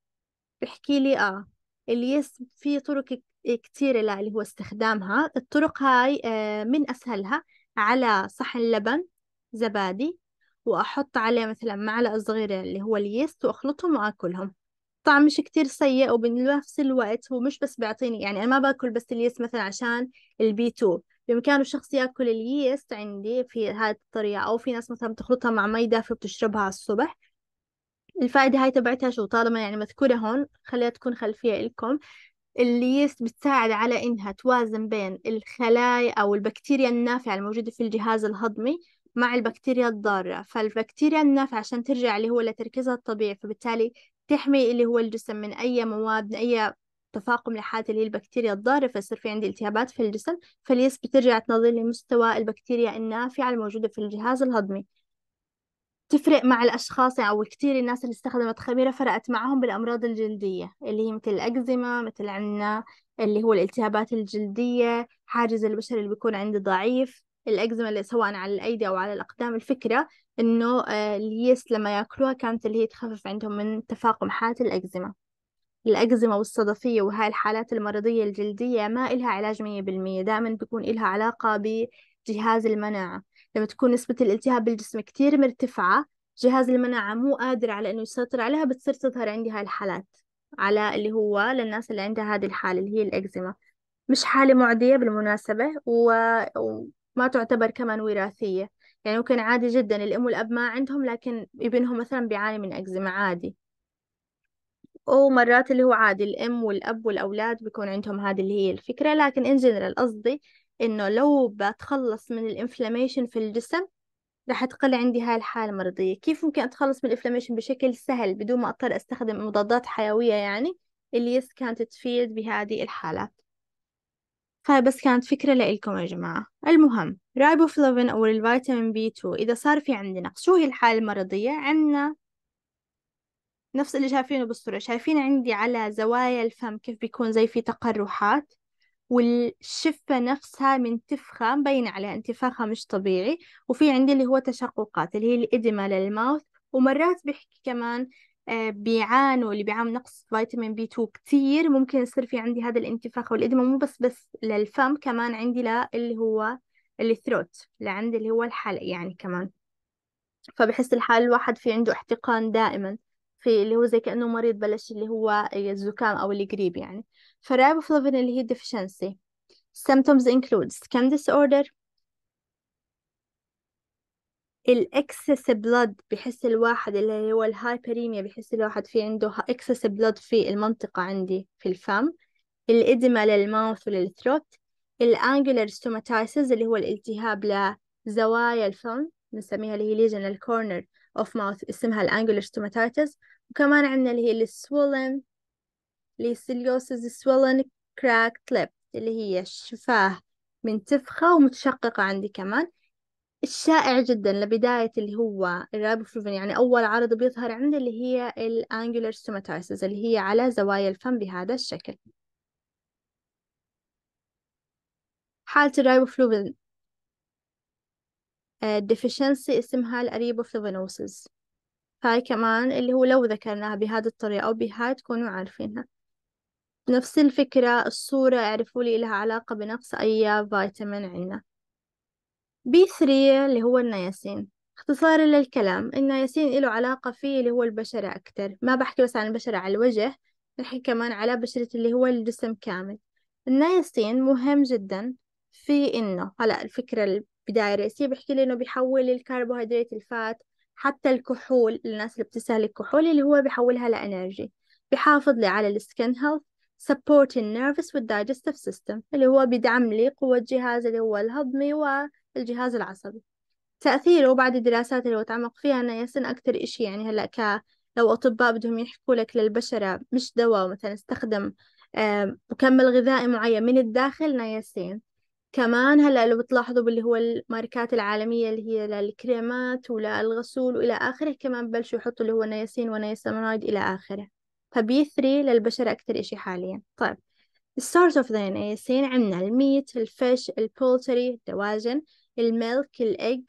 بحكي لي آه اليس في طرق كتيرة اللي هو استخدامها الطرق هاي آه، من أسهلها على صحن لبن زبادي وأحط عليه مثلا معلقة صغيرة اللي هو اليست وأخلطهم وأكلهم طعم مش كتير سيء وبنفس الوقت هو مش بس بيعطيني يعني أنا ما باكل بس اليست مثلا عشان البي تو بإمكانه الشخص ياكل اليست عندي في هذه الطريقة أو في ناس مثلا بتخلطها مع مي دافية وبتشربها على الصبح الفائدة هاي تبعتها شو طالما يعني مذكورة هون خليها تكون خلفية إلكم الليست بتساعد على إنها توازن بين الخلايا أو البكتيريا النافعة الموجودة في الجهاز الهضمي مع البكتيريا الضارة فالبكتيريا النافعة عشان ترجع اللي هو لتركيزها الطبيعي فبالتالي تحمي اللي هو الجسم من أي مواد من أي تفاقم لحالة اللي هي البكتيريا الضارة فيصير في عندي التهابات في الجسم فاليس بترجع تنظم لمستوى البكتيريا النافعة الموجودة في الجهاز الهضمي تفرق مع الأشخاص أو كتير الناس اللي استخدمت خميرة فرقت معهم بالأمراض الجلدية اللي هي مثل الأكزيما مثل عنا اللي هو الالتهابات الجلدية حاجز البشري اللي بيكون عنده ضعيف الأكزيما اللي سواء على الأيدي أو على الأقدام الفكرة إنه آه، اليس لما ياكلوها كانت اللي هي تخفف عندهم من تفاقم حالة الأكزيما الأكزيما والصدفية وهاي الحالات المرضية الجلدية ما إلها علاج مية بالمية دائما بيكون إلها علاقة بجهاز المناعة لما تكون نسبة الالتهاب بالجسم كتير مرتفعة جهاز المناعة مو قادر على إنه يسيطر عليها بتصير تظهر عندي هاي الحالات على اللي هو للناس اللي عندها هذه الحالة اللي هي الإكزيما مش حالة معدية بالمناسبة و... وما تعتبر كمان وراثية يعني ممكن عادي جدا الأم والأب ما عندهم لكن ابنهم مثلا بيعاني من إكزيما عادي ومرات اللي هو عادي الأم والأب والأولاد بيكون عندهم هذه اللي هي الفكرة لكن إن جنرال قصدي إنه لو بتخلص من الإنفلاميشن في الجسم راح تقل عندي هاي الحالة المرضية كيف ممكن أتخلص من الإنفلاميشن بشكل سهل بدون ما أضطر أستخدم مضادات حيوية يعني اللي يس كانت تفيد بهذه الحالات هاي بس كانت فكرة لإلكم يا جماعة المهم رايبوفلافين أو الفيتامين بي 2 إذا صار في عندنا شو هي الحالة المرضية عندنا نفس اللي شايفينه بالصورة شايفين عندي على زوايا الفم كيف بيكون زي في تقرحات والشفة نفسها من تفخة مبين عليها انتفاخها مش طبيعي وفي عندي اللي هو تشققات اللي هي الإدمة للماوث ومرات بيحكي كمان آه، بيعانوا اللي بيعانوا نقص فيتامين بي 2 كتير ممكن يصير في عندي هذا الانتفاخ والإدمة مو بس بس للفم كمان عندي لا اللي هو الثروت لعند اللي هو الحلق يعني كمان فبحس الحال الواحد في عنده احتقان دائما في اللي هو زي كأنه مريض بلش اللي هو الزكام أو اللي قريب يعني فالريبوفلافين اللي هي deficiency symptoms include skin disorder الاكسس بلد بحس الواحد اللي هو الهايبريميا بحس الواحد في عنده اكسس بلد في المنطقة عندي في الفم الإدمة للماوث وللثروت الانجلر ستوماتايسز اللي هو الالتهاب لزوايا الفم بنسميها اللي هي ليجن الكورنر اوف ماوث اسمها الانجلر ستوماتايتس وكمان عندنا اللي هي السوولن ليسيليوسز سولن كراك ليب اللي هي الشفاه منتفخة ومتشققة عندي كمان الشائع جدا لبداية اللي هو الرابوفروفين يعني أول عرض بيظهر عندي اللي هي الانجولر ستوماتايسز اللي هي على زوايا الفم بهذا الشكل حالة الرايبوفلوفين آه، deficiency اسمها الأريبوفلافونوسز هاي كمان اللي هو لو ذكرناها بهذه الطريقة أو بهاي تكونوا عارفينها نفس الفكرة الصورة اعرفوا لي لها علاقة بنقص أي فيتامين عنا بي 3 اللي هو النياسين اختصارا للكلام النياسين له علاقة فيه اللي هو البشرة أكتر ما بحكي بس عن البشرة على الوجه نحكي كمان على بشرة اللي هو الجسم كامل النياسين مهم جدا في إنه هلا الفكرة البداية الرئيسية بيحكي لي إنه بيحول الكربوهيدرات الفات حتى الكحول الناس اللي بتستهلك كحول اللي هو بيحولها لإنرجي بحافظ لي على السكن هيلث سبورت النيرفس والدايجستيف سيستم اللي هو بيدعم لي قوة الجهاز اللي هو الهضمي والجهاز العصبي تأثيره بعد الدراسات اللي هو تعمق فيها أنا ياسن اكثر إشي يعني هلأ ك لو أطباء بدهم يحكوا لك للبشرة مش دواء مثلا استخدم مكمل غذائي معين من الداخل نياسين كمان هلا لو بتلاحظوا باللي هو الماركات العالمية اللي هي للكريمات وللغسول وإلى آخره كمان بلشوا يحطوا اللي هو نياسين ونياسامينايد إلى آخره فبيثري للبشرة أكثر إشي حاليا طيب السورس اوف ذا نياسين عندنا الميت الفيش البولتري الدواجن الميلك الإيج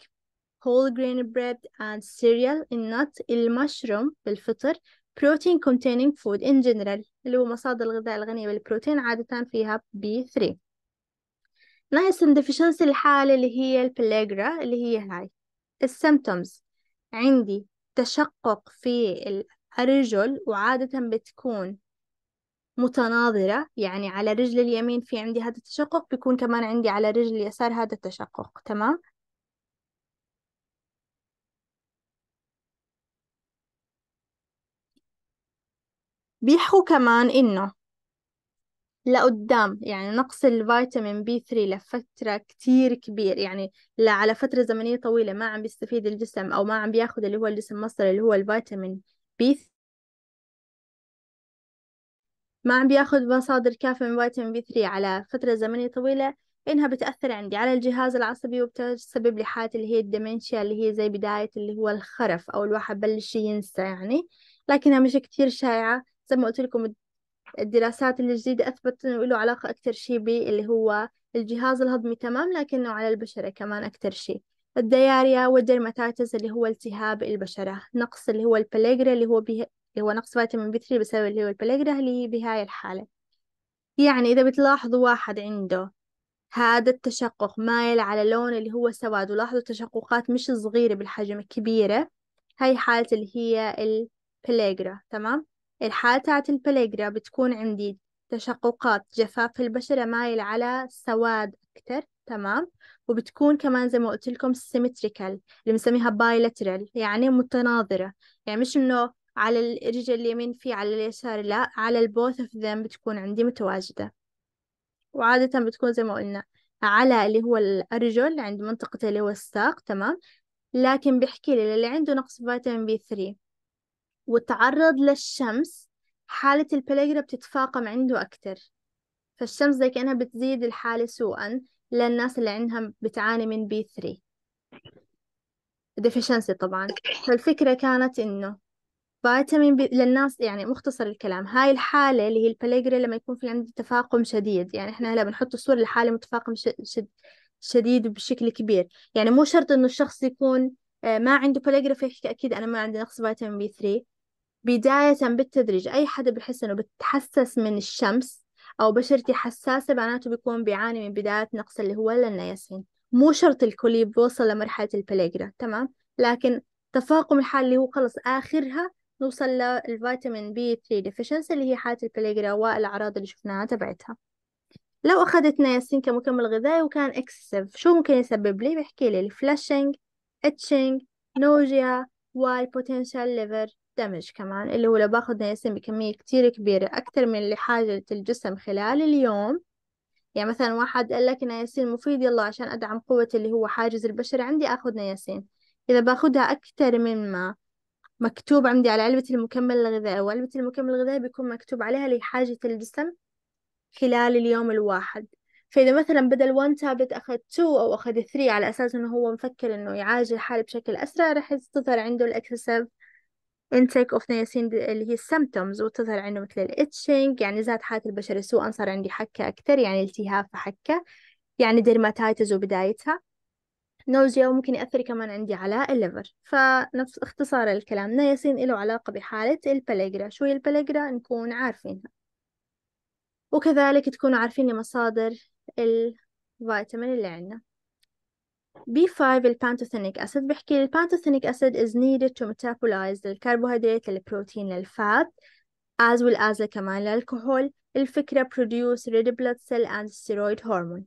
whole grain bread and cereal النت المشروم بالفطر protein containing food in general اللي هو مصادر الغذاء الغنية بالبروتين عادة فيها B3 ناقص ديفيشنسي الحالة اللي هي البليجرا اللي هي هاي السيمتومز عندي تشقق في الرجل وعادة بتكون متناظرة يعني على رجل اليمين في عندي هذا التشقق بيكون كمان عندي على رجل اليسار هذا التشقق تمام بيحكوا كمان إنه لقدام يعني نقص الفيتامين بي 3 لفترة كتير كبير يعني على فترة زمنية طويلة ما عم بيستفيد الجسم أو ما عم بياخد اللي هو الجسم مصدر اللي هو الفيتامين بي ما عم بياخد مصادر كافية من فيتامين بي 3 على فترة زمنية طويلة إنها بتأثر عندي على الجهاز العصبي وبتسبب لي حالة اللي هي الدمنشيا اللي هي زي بداية اللي هو الخرف أو الواحد بلش ينسى يعني لكنها مش كتير شائعة زي ما قلت لكم الدراسات الجديدة أثبتت إنه له علاقة أكثر شي باللي هو الجهاز الهضمي تمام لكنه على البشرة كمان أكثر شي الدياريا والدرماتيتس اللي هو التهاب البشرة نقص اللي هو البليجرا اللي هو به... اللي هو نقص فيتامين بي 3 بسبب اللي هو البليجرا اللي هي بهاي الحالة يعني إذا بتلاحظوا واحد عنده هذا التشقق مايل على لون اللي هو سواد ولاحظوا تشققات مش صغيرة بالحجم كبيرة هاي حالة اللي هي البليجرا تمام الحالة تاعت البليجرا بتكون عندي تشققات جفاف البشرة مايل على سواد أكتر تمام وبتكون كمان زي ما قلت لكم سيمتريكال اللي بنسميها بايلاترال يعني متناظرة يعني مش إنه على الرجل اليمين في على اليسار لا على البوث اوف ذم بتكون عندي متواجدة وعادة بتكون زي ما قلنا على اللي هو الأرجل عند منطقة اللي هو الساق تمام لكن بيحكي لي اللي عنده نقص فيتامين بي 3 وتعرض للشمس حالة البليغرا بتتفاقم عنده أكتر فالشمس زي كأنها بتزيد الحالة سوءا للناس اللي عندها بتعاني من بي 3 ديفيشنسي طبعا فالفكرة كانت إنه فيتامين بي للناس يعني مختصر الكلام هاي الحالة اللي هي البليغرا لما يكون في عندي تفاقم شديد يعني احنا هلا بنحط الصورة لحالة متفاقم شد... شديد بشكل كبير يعني مو شرط إنه الشخص يكون آه، ما عنده بليغرا فيحكي أكيد أنا ما عندي نقص فيتامين بي 3 بداية بالتدريج أي حدا بحس إنه بتحسس من الشمس أو بشرتي حساسة معناته بيكون بيعاني من بداية نقص اللي هو النياسين مو شرط الكل بوصل لمرحلة البليجرا تمام لكن تفاقم الحال اللي هو خلص آخرها نوصل للفيتامين بي 3 deficiency اللي هي حالة البليجرا والأعراض اللي شفناها تبعتها لو أخذت نياسين كمكمل غذائي وكان اكسسيف شو ممكن يسبب لي بحكي لي الفلاشينج اتشينج نوجيا والبوتنشال ليفر الدمج كمان اللي هو لو باخذ نياسين بكمية كتير كبيرة أكتر من اللي حاجة الجسم خلال اليوم يعني مثلا واحد قال لك نياسين مفيد يلا عشان أدعم قوة اللي هو حاجز البشرة عندي أخذ نياسين إذا باخذها أكتر من ما مكتوب عندي على علبة المكمل الغذائي وعلبة المكمل الغذائي بيكون مكتوب عليها لحاجة الجسم خلال اليوم الواحد فإذا مثلا بدل 1 تابلت أخذ 2 أو أخذ 3 على أساس إنه هو مفكر إنه يعالج الحالة بشكل أسرع راح تظهر عنده الأكسسيف intake of niacin اللي هي symptoms وتظهر عنده مثل الاتشينج يعني زاد حالة البشرة سوءا صار عندي حكة أكثر يعني التهاب في حكة يعني dermatitis وبدايتها نوزيا وممكن يأثر كمان عندي على الليفر فنفس اختصار الكلام نياسين له علاقة بحالة البليجرا شو هي البليجرا نكون عارفينها وكذلك تكونوا عارفين مصادر الفيتامين اللي عندنا B5 البانتوثينيك أسيد بحكي البانتوثينيك أسيد is needed to metabolize الكربوهيدرات للبروتين للفات as well as كمان للكحول الفكرة produce red blood cell and steroid hormone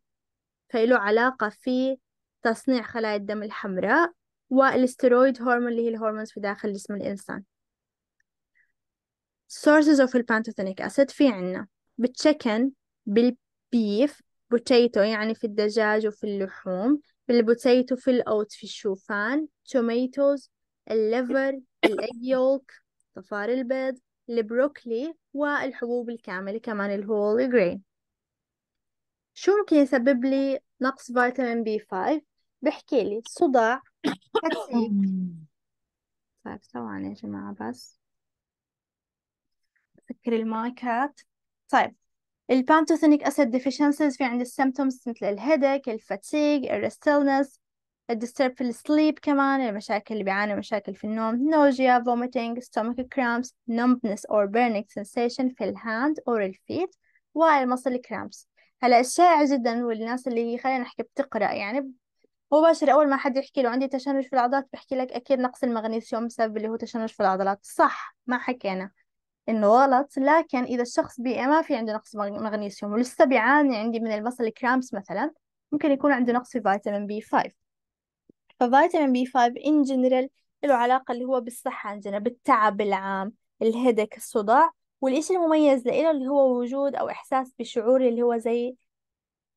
فإله علاقة في تصنيع خلايا الدم الحمراء والستيرويد هرمون اللي هي الهرمونز في داخل جسم الإنسان sources of البانتوثينيك acid في عنا بتشكن بالبيف بوتيتو يعني في الدجاج وفي اللحوم في البوتيتو في الأوت في الشوفان توميتوز الليفر الإيج يولك صفار البيض البروكلي والحبوب الكاملة كمان الهول جرين شو ممكن يسبب لي نقص فيتامين بي 5 بحكي لي صداع كتسيب طيب ثواني يا جماعة بس سكر المايكات طيب البانتوثينيك أسيد deficiencies في عندي السيمتومز مثل الهيدك الفاتيج الريستلنس الديسترب في السليب كمان المشاكل اللي بيعاني مشاكل في النوم نوجيا vomiting stomach cramps numbness or burning sensation في الهاند or الفيت والمصل cramps هلا الشائع جدا والناس اللي هي خلينا نحكي بتقرأ يعني مباشرة أول ما حد يحكي له عندي تشنج في العضلات بحكي لك أكيد نقص المغنيسيوم بسبب اللي هو تشنج في العضلات صح ما حكينا انه غلط لكن اذا الشخص بيئة يعني ما في عنده نقص مغنيسيوم ولسه بيعاني عندي من المسل كرامس مثلا ممكن يكون عنده نقص في فيتامين بي 5 ففيتامين بي 5 ان جنرال له علاقة اللي هو بالصحة عندنا بالتعب العام الهدك الصداع والإشي المميز لإله اللي هو وجود أو إحساس بشعور اللي هو زي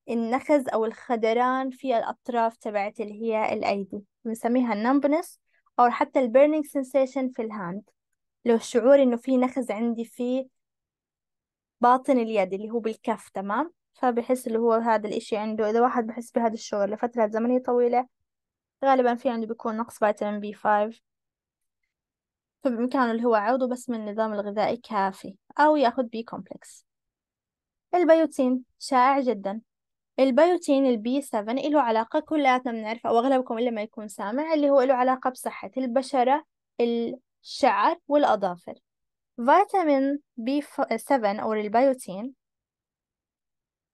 النخز أو الخدران في الأطراف تبعت اللي هي الأيدي بنسميها النمبنس أو حتى البيرنينج سنسيشن في الهاند لو شعور إنه في نخز عندي في باطن اليد اللي هو بالكف تمام فبحس اللي هو هذا الإشي عنده إذا واحد بحس بهذا الشعور لفترة زمنية طويلة غالبا في عنده بيكون نقص فيتامين بي 5 فبإمكانه اللي هو عوضه بس من النظام الغذائي كافي أو ياخد بي كومبلكس البيوتين شائع جدا البيوتين البي 7 له علاقة كلياتنا بنعرفها أو أغلبكم إلا ما يكون سامع اللي هو له علاقة بصحة البشرة ال الشعر والأظافر فيتامين بي 7 أو البيوتين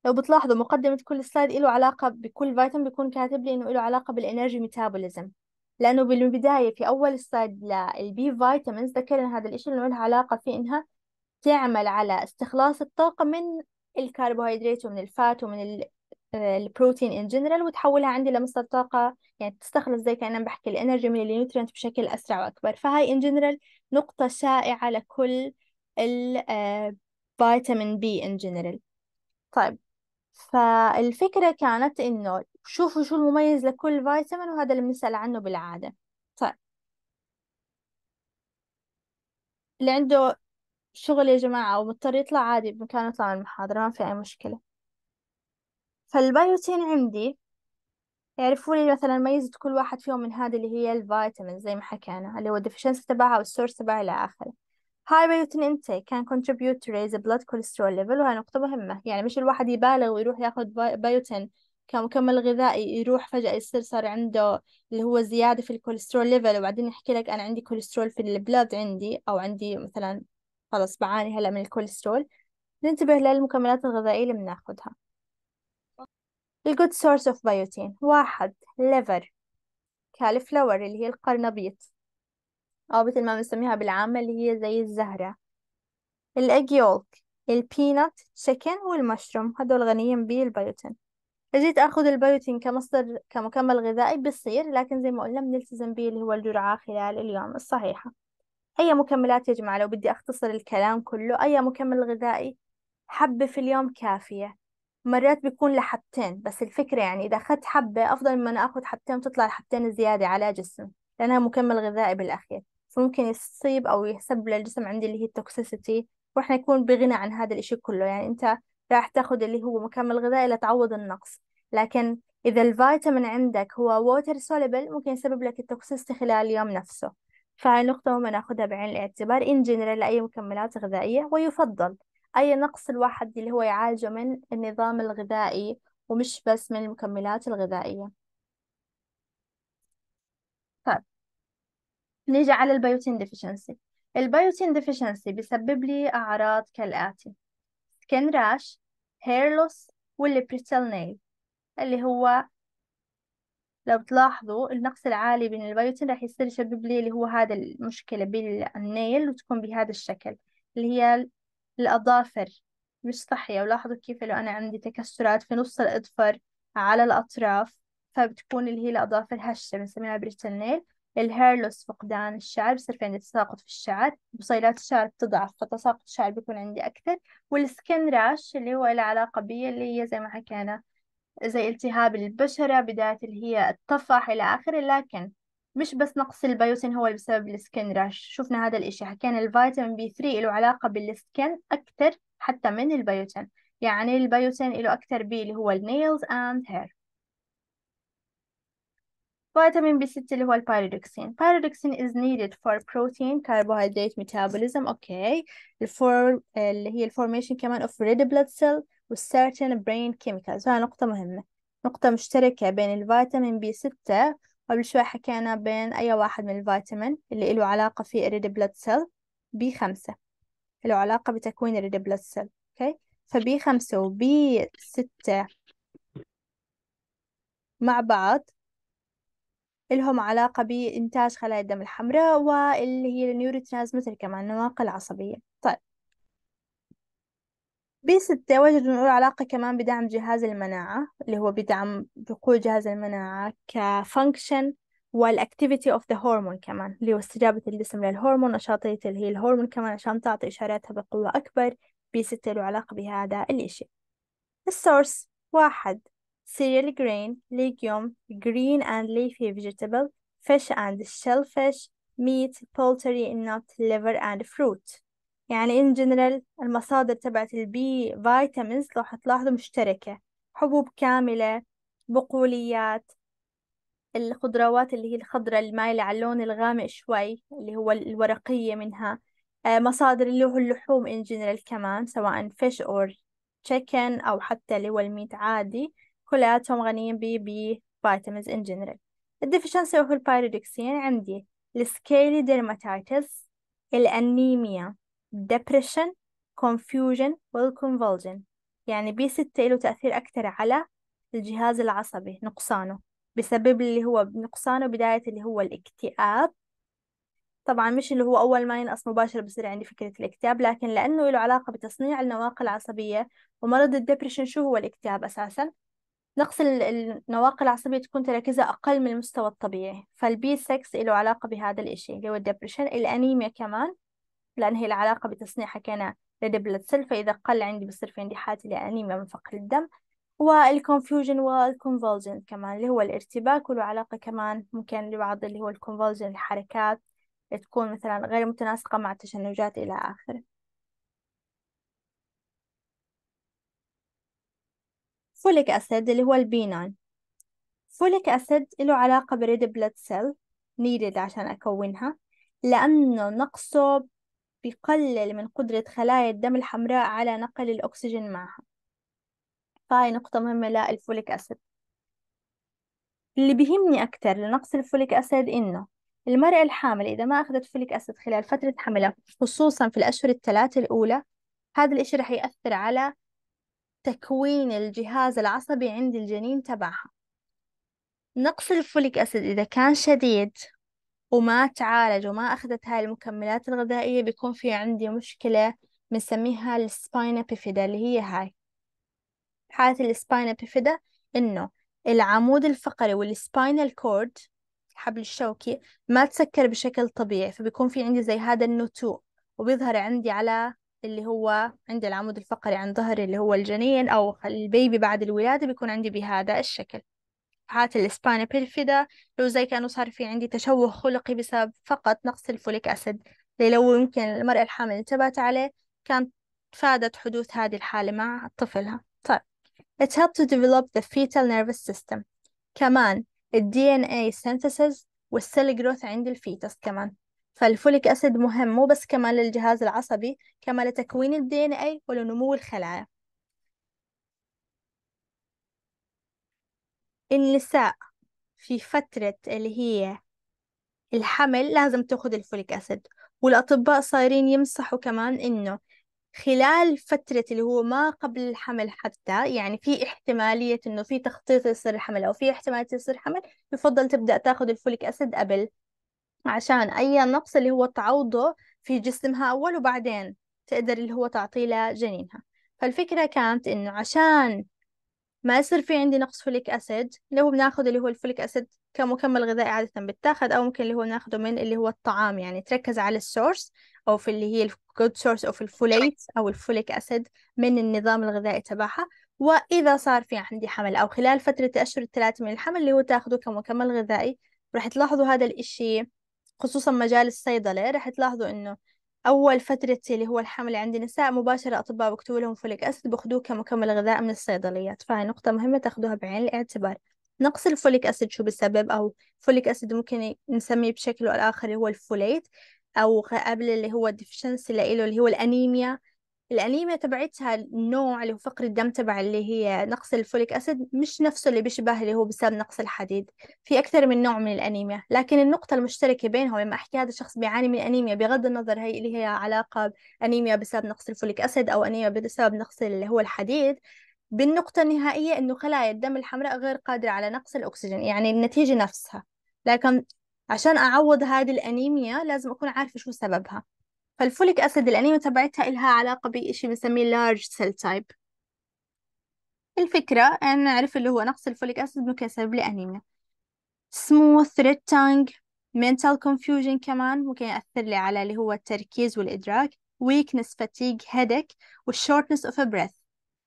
لو بتلاحظوا مقدمة كل سلايد له علاقة بكل فيتامين بيكون كاتب لي إنه له علاقة بالإنرجي ميتابوليزم لأنه بالبداية في أول سلايد للبي فيتامينز ذكرنا هذا الإشي إنه لها علاقة في إنها تعمل على استخلاص الطاقة من الكربوهيدرات ومن الفات ومن البروتين ان جنرال وتحولها عندي لمصدر طاقه يعني تستخلص زي كأننا بحكي الانرجي من النيوترينت بشكل اسرع واكبر فهاي ان جنرال نقطه شائعه لكل الفيتامين بي ان جنرال طيب فالفكره كانت انه شوفوا شو المميز لكل فيتامين وهذا اللي بنسأل عنه بالعاده طيب اللي عنده شغل يا جماعة ومضطر يطلع عادي بمكانه يطلع من المحاضرة ما في أي مشكلة فالبايوتين عندي يعرفوا لي مثلا ميزة كل واحد فيهم من هذه اللي هي الفيتامين زي ما حكينا اللي هو الديفيشنس تبعها والسورس تبعها إلى آخره هاي بيوتين انتي كان contribute to raise blood cholesterol level وهي نقطة مهمة يعني مش الواحد يبالغ ويروح ياخذ بايوتين كمكمل غذائي يروح فجأة يصير صار عنده اللي هو زيادة في الكوليسترول ليفل وبعدين يحكي لك أنا عندي كوليسترول في البلاد عندي أو عندي مثلا خلاص بعاني هلا من الكوليسترول ننتبه للمكملات الغذائية اللي بناخدها الجود سورس اوف بيوتين واحد ليفر كالفلاور اللي هي القرنبيط أو مثل ما بنسميها بالعامة اللي هي زي الزهرة الإيج يولك البينات تشيكن والمشروم هدول غنيين بالبيوتين إذا جيت أخذ البيوتين كمصدر كمكمل غذائي بصير لكن زي ما قلنا بنلتزم به اللي هو الجرعة خلال اليوم الصحيحة أي مكملات يا جماعة لو بدي أختصر الكلام كله أي مكمل غذائي حبة في اليوم كافية مرات بيكون لحبتين بس الفكرة يعني إذا أخذت حبة أفضل من أخذ حبتين وتطلع الحبتين زيادة على جسم لأنها مكمل غذائي بالأخير فممكن يصيب أو يسبب للجسم عندي اللي هي التوكسيسيتي وإحنا نكون بغنى عن هذا الإشي كله يعني أنت راح تاخذ اللي هو مكمل غذائي لتعوض النقص لكن إذا الفيتامين عندك هو ووتر سوليبل ممكن يسبب لك التوكسيسيتي خلال اليوم نفسه فهاي نقطة مهمة ناخدها بعين الاعتبار إن جنرال لأي مكملات غذائية ويفضل أي نقص الواحد اللي هو يعالجه من النظام الغذائي ومش بس من المكملات الغذائية طيب نيجي على البيوتين ديفيشنسي البيوتين ديفيشنسي بيسبب لي أعراض كالآتي سكين راش هير لوس والبريتل نيل اللي هو لو تلاحظوا النقص العالي من البيوتين راح يصير يسبب لي اللي هو هذا المشكلة بالنيل وتكون بهذا الشكل اللي هي الأظافر مش صحية ولاحظوا كيف لو أنا عندي تكسرات في نص الأظفر على الأطراف فبتكون اللي هي الأظافر هشة بنسميها بريتل نيل الهيرلوس فقدان الشعر بصير في عندي تساقط في الشعر بصيلات الشعر بتضعف فتساقط الشعر بيكون عندي أكثر والسكن راش اللي هو له علاقة بي اللي هي زي ما حكينا زي التهاب البشرة بداية اللي هي الطفح إلى آخره لكن مش بس نقص البيوتين هو اللي بسبب السكن راش شفنا هذا الإشي حكينا الفيتامين بي 3 له علاقة بالسكن أكثر حتى من البيوتين يعني البيوتين له أكثر بي اللي هو النيلز أند هير فيتامين بي 6 اللي هو البيريدوكسين بيريدوكسين is needed for protein carbohydrate metabolism اوكي الفور اللي هي الفورميشن كمان of red blood سيل والcertain brain chemicals هاي نقطة مهمة نقطة مشتركة بين الفيتامين بي 6 قبل شوي حكينا بين أي واحد من الفيتامين اللي له علاقة في الريد بلاد سيل بي خمسة له علاقة بتكوين الريد بلاد سيل أوكي فبي خمسة وبي ستة مع بعض لهم علاقة بإنتاج خلايا الدم الحمراء واللي هي النيوروترانسميتر كمان النواقل العصبية طيب بي ستة وجدوا أن العلاقة كمان بدعم جهاز المناعة اللي هو بدعم بقوة جهاز المناعة كفانكشن والأكتيفيتي أوف ذا هرمون كمان اللي هو استجابة الجسم للهرمون نشاطية اللي هي الهرمون كمان عشان تعطي إشاراتها بقوة أكبر بي ستة له علاقة بهذا الإشي السورس واحد cereal grain legume green and leafy vegetable fish and shellfish ميت بولتري نوت ليفر اند فروت يعني in general المصادر تبعت البي فيتامينز لو حتلاحظوا مشتركة حبوب كاملة بقوليات الخضروات اللي هي الخضرة المايلة على اللون الغامق شوي اللي هو الورقية منها آه، مصادر اللي هو اللحوم in general كمان سواء fish or chicken أو حتى اللي هو الميت عادي كلياتهم غنيين بي بي فيتامينز in general الديفشنسي أوف البايرودكسين عندي السكيلي ديرماتيتس الأنيميا depression confusion والconvulsion يعني بي ستة له تأثير أكثر على الجهاز العصبي نقصانه بسبب اللي هو نقصانه بداية اللي هو الاكتئاب طبعا مش اللي هو أول ما ينقص مباشرة بصير عندي فكرة الاكتئاب لكن لأنه له علاقة بتصنيع النواقل العصبية ومرض الدبريشن شو هو الاكتئاب أساسا نقص النواقل العصبية تكون تركيزها أقل من المستوى الطبيعي فالبي 6 له علاقة بهذا الإشي اللي هو الدبريشن الأنيميا كمان لأن هي العلاقة بتصنيع حكينا ريد بلاد سيل فإذا قل عندي بصير في عندي حالة الأنيميا من فقر الدم والكونفيوجن والكونفولجن كمان اللي هو الارتباك وله علاقة كمان ممكن لبعض اللي هو الكونفولجن الحركات تكون مثلا غير متناسقة مع التشنجات إلى آخره فوليك أسيد اللي هو البينان فوليك أسيد له علاقة بريد بلاد سيل needed عشان أكونها لأنه نقصه بيقلل من قدرة خلايا الدم الحمراء على نقل الأكسجين معها فهاي نقطة مهمة للفوليك أسيد اللي بيهمني أكتر لنقص الفوليك أسيد إنه المرأة الحامل إذا ما أخذت فوليك أسيد خلال فترة حملها خصوصا في الأشهر الثلاثة الأولى هذا الإشي رح يأثر على تكوين الجهاز العصبي عند الجنين تبعها نقص الفوليك أسيد إذا كان شديد وما تعالج وما أخذت هاي المكملات الغذائية بيكون في عندي مشكلة بنسميها السباينا بيفيدا اللي هي هاي حالة السباينا بيفيدا إنه العمود الفقري والسباينال كورد الحبل الشوكي ما تسكر بشكل طبيعي فبيكون في عندي زي هذا النتوء وبيظهر عندي على اللي هو عند العمود الفقري عن ظهري اللي هو الجنين أو البيبي بعد الولادة بيكون عندي بهذا الشكل هات الإسبانيا بيرفيدا لو زي كأنه صار في عندي تشوه خلقي بسبب فقط نقص الفوليك أسيد لو يمكن المرأة الحامل انتبهت عليه كانت فادت حدوث هذه الحالة مع طفلها طيب it helped to develop the fetal nervous system كمان ال DNA synthesis والسيل جروث عند الفيتس كمان فالفوليك أسيد مهم مو بس كمان للجهاز العصبي كمان لتكوين ال DNA ولنمو الخلايا النساء في فترة اللي هي الحمل لازم تاخذ الفوليك أسيد والأطباء صايرين ينصحوا كمان إنه خلال فترة اللي هو ما قبل الحمل حتى يعني في احتمالية إنه في تخطيط يصير حمل أو في احتمالية يصير حمل يفضل تبدأ تاخذ الفوليك أسيد قبل عشان أي نقص اللي هو تعوضه في جسمها أول وبعدين تقدر اللي هو تعطيه لجنينها فالفكرة كانت إنه عشان ما يصير في عندي نقص فوليك أسيد اللي هو بناخذ اللي هو الفوليك أسيد كمكمل غذائي عادة بتاخذ أو ممكن اللي هو ناخده من اللي هو الطعام يعني تركز على السورس أو في اللي هي الجود سورس أو في الفوليت أو الفوليك أسيد من النظام الغذائي تبعها وإذا صار في عندي حمل أو خلال فترة أشهر الثلاثة من الحمل اللي هو تاخده كمكمل غذائي راح تلاحظوا هذا الإشي خصوصا مجال الصيدلة راح تلاحظوا إنه أول فترة اللي هو الحمل عند النساء مباشرة أطباء بكتبوا لهم فوليك أسيد بأخذوه كمكمل غذاء من الصيدليات فهي نقطة مهمة تاخدوها بعين الاعتبار نقص الفوليك أسيد شو بسبب أو فوليك أسيد ممكن نسميه بشكله الآخر هو الفوليت أو قبل اللي هو الديفشنسي اللي هو الأنيميا الأنيميا تبعتها النوع اللي هو فقر الدم تبع اللي هي نقص الفوليك أسيد مش نفسه اللي بيشبه اللي هو بسبب نقص الحديد في أكثر من نوع من الأنيميا لكن النقطة المشتركة بينهم لما أحكي هذا الشخص بيعاني من أنيميا بغض النظر هي اللي هي علاقة أنيميا بسبب نقص الفوليك أسيد أو أنيميا بسبب نقص اللي هو الحديد بالنقطة النهائية إنه خلايا الدم الحمراء غير قادرة على نقص الأكسجين يعني النتيجة نفسها لكن عشان أعوض هذه الأنيميا لازم أكون عارفة شو سببها فالفوليك أسيد الأنيميا تبعتها إلها علاقة بإشي بنسميه لارج سيل تايب الفكرة أن نعرف اللي هو نقص الفوليك أسيد ممكن يسبب لي أنيميا سموث ريد تانج mental confusion كمان ممكن يأثر لي على اللي هو التركيز والإدراك weakness fatigue headache والshortness of a breath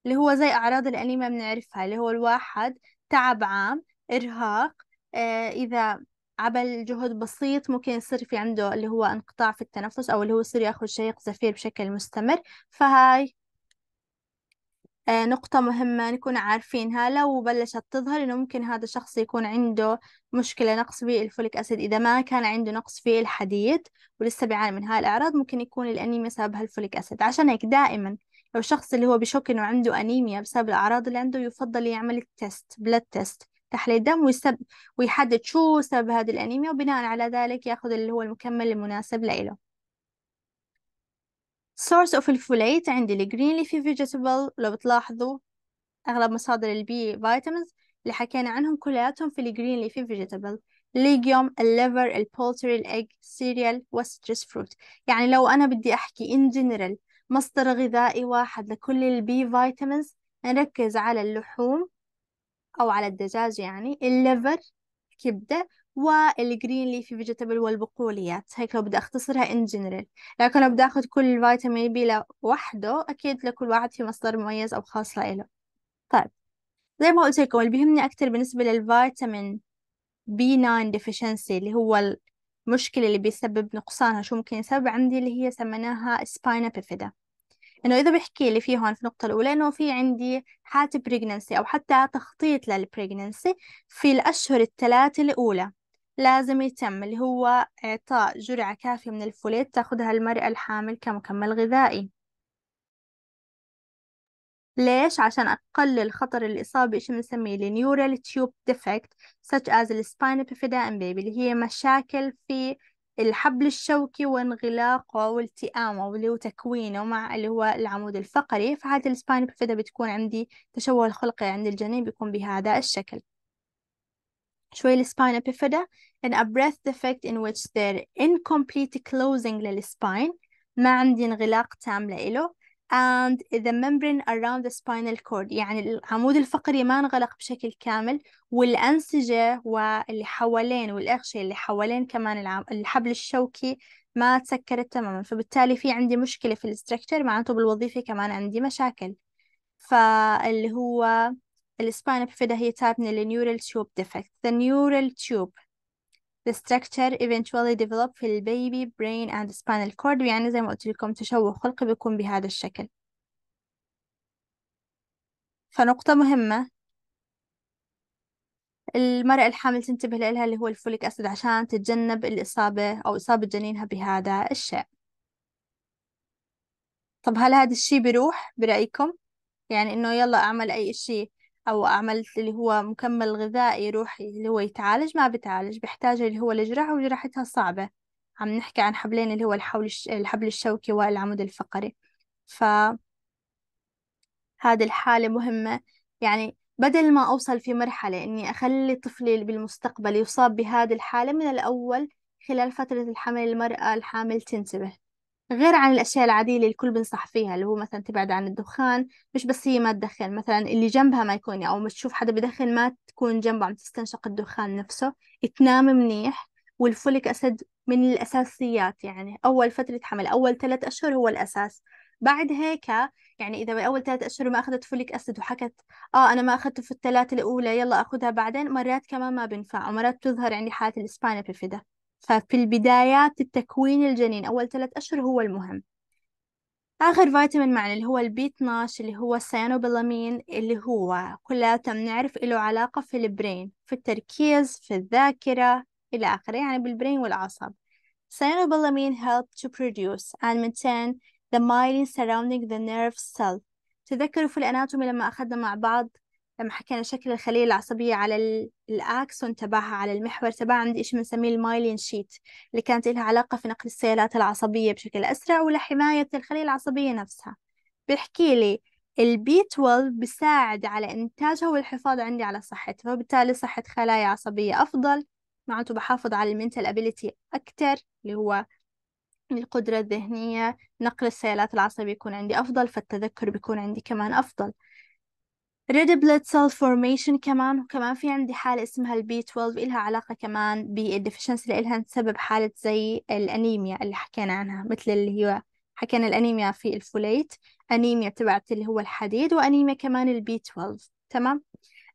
اللي هو زي أعراض الأنيميا بنعرفها اللي هو الواحد تعب عام إرهاق آه، إذا عمل جهد بسيط ممكن يصير في عنده اللي هو انقطاع في التنفس أو اللي هو يصير ياخذ شهيق زفير بشكل مستمر فهاي آه، نقطة مهمة نكون عارفينها لو بلشت تظهر إنه ممكن هذا الشخص يكون عنده مشكلة نقص في الفوليك أسيد إذا ما كان عنده نقص في الحديد ولسه بيعاني من هاي الأعراض ممكن يكون الأنيميا سببها الفوليك أسيد عشان هيك دائما لو الشخص اللي هو بشك إنه عنده أنيميا بسبب الأعراض اللي عنده يفضل يعمل التست بلاد تيست تحليل دم ويسب ويحدد شو سبب هذه الأنيميا وبناء على ذلك يأخذ اللي هو المكمل المناسب لإله source of الفوليت عندي الجرين leafy vegetable لو بتلاحظوا أغلب مصادر البي فيتامينز اللي حكينا عنهم كلياتهم في الجرين ليفي فيجيتابل ليجيوم الليفر البولتري الايج سيريال والستريس فروت يعني لو أنا بدي أحكي إن جنرال مصدر غذائي واحد لكل البي فيتامينز نركز على اللحوم أو على الدجاج يعني الليفر كبدة والجرين ليفي فيجيتابل والبقوليات هيك لو بدي أختصرها إن جنرال لكن لو بدي أخذ كل فيتامين بي لوحده أكيد لكل واحد في مصدر مميز أو خاص لإله طيب زي ما قلت لكم اللي بيهمني أكتر بالنسبة للفيتامين بي 9 deficiency اللي هو المشكلة اللي بيسبب نقصانها شو ممكن يسبب عندي اللي هي سميناها سباينا بيفيدا إنه إذا بحكي لي فيه هون في النقطة الأولى إنه في عندي حالة بريجننسي أو حتى تخطيط للبريجننسي في الأشهر الثلاثة الأولى لازم يتم اللي هو إعطاء جرعة كافية من الفوليت تاخدها المرأة الحامل كمكمل غذائي ليش؟ عشان أقلل خطر الإصابة بشيء بنسميه النيورال تيوب ديفكت such as السباين بيفيدا and baby اللي هي مشاكل في الحبل الشوكي وانغلاقه والتئامه واللي هو تكوينه مع اللي هو العمود الفقري فهذه السباين بيفيدا بتكون عندي تشوه الخلقي عند الجنين بيكون بهذا الشكل شوي السباين بيفيدا an a breath defect in which there incomplete closing للسباين ما عندي انغلاق تام لإله and the membrane around the spinal cord يعني العمود الفقري ما انغلق بشكل كامل والأنسجة واللي حوالين والأغشية اللي حوالين كمان الحبل الشوكي ما تسكرت تماما فبالتالي في عندي مشكلة في الستركتر معناته بالوظيفة كمان عندي مشاكل فاللي هو السباين بيفيدا هي تابني من neural تيوب ديفكت the neural tube The structure eventually develop في البيبي brain and spinal cord يعني زي ما قلت لكم تشوه خلقي بيكون بهذا الشكل فنقطة مهمة المرأة الحامل تنتبه لها اللي هو الفوليك أسيد عشان تتجنب الإصابة أو إصابة جنينها بهذا الشيء طب هل هذا الشيء بيروح برأيكم؟ يعني إنه يلا أعمل أي شيء أو عملت اللي هو مكمل غذائي يروح اللي هو يتعالج ما بتعالج بحتاج اللي هو الجراحة وجراحتها صعبة عم نحكي عن حبلين اللي هو الحول الحبل الشوكي والعمود الفقري ف هذه الحالة مهمة يعني بدل ما أوصل في مرحلة إني أخلي طفلي بالمستقبل يصاب بهذه الحالة من الأول خلال فترة الحمل المرأة الحامل تنتبه غير عن الأشياء العادية اللي الكل بنصح فيها اللي هو مثلا تبعد عن الدخان مش بس هي ما تدخن مثلا اللي جنبها ما يكون يعني أو ما تشوف حدا بدخن ما تكون جنبه عم تستنشق الدخان نفسه تنام منيح والفوليك أسد من الأساسيات يعني أول فترة حمل أول ثلاث أشهر هو الأساس بعد هيك يعني إذا بأول ثلاث أشهر ما أخذت فوليك أسيد وحكت آه أنا ما أخذته في الثلاثة الأولى يلا أخذها بعدين مرات كمان ما بنفع ومرات تظهر عندي حالة الإسبانا بيفيدا ففي البدايات التكوين الجنين أول ثلاث أشهر هو المهم آخر فيتامين معنا اللي هو البي 12 اللي هو السيانوبلامين اللي هو كلياتها بنعرف له علاقة في البرين في التركيز في الذاكرة إلى آخره يعني بالبرين والأعصاب السيانوبلامين help to produce and maintain the myelin surrounding the nerve cell تذكروا في الأناتومي لما أخذنا مع بعض لما حكينا شكل الخلية العصبية على الأكسون تبعها على المحور تبعها عندي إشي بنسميه المايلين شيت اللي كانت لها علاقة في نقل السيالات العصبية بشكل أسرع ولحماية الخلية العصبية نفسها بيحكي لي البي 12 بيساعد على إنتاجها والحفاظ عندي على صحتها فبالتالي صحة خلايا عصبية أفضل معناته بحافظ على المنتال ابيليتي أكتر اللي هو القدرة الذهنية نقل السيالات العصبية بيكون عندي أفضل فالتذكر بيكون عندي كمان أفضل red blood cell formation كمان وكمان في عندي حالة اسمها البي 12 إلها علاقة كمان بالديفشنسي اللي إلها تسبب حالة زي الأنيميا اللي حكينا عنها مثل اللي هي حكينا الأنيميا في الفوليت أنيميا تبعت اللي هو الحديد وأنيميا كمان البي 12 تمام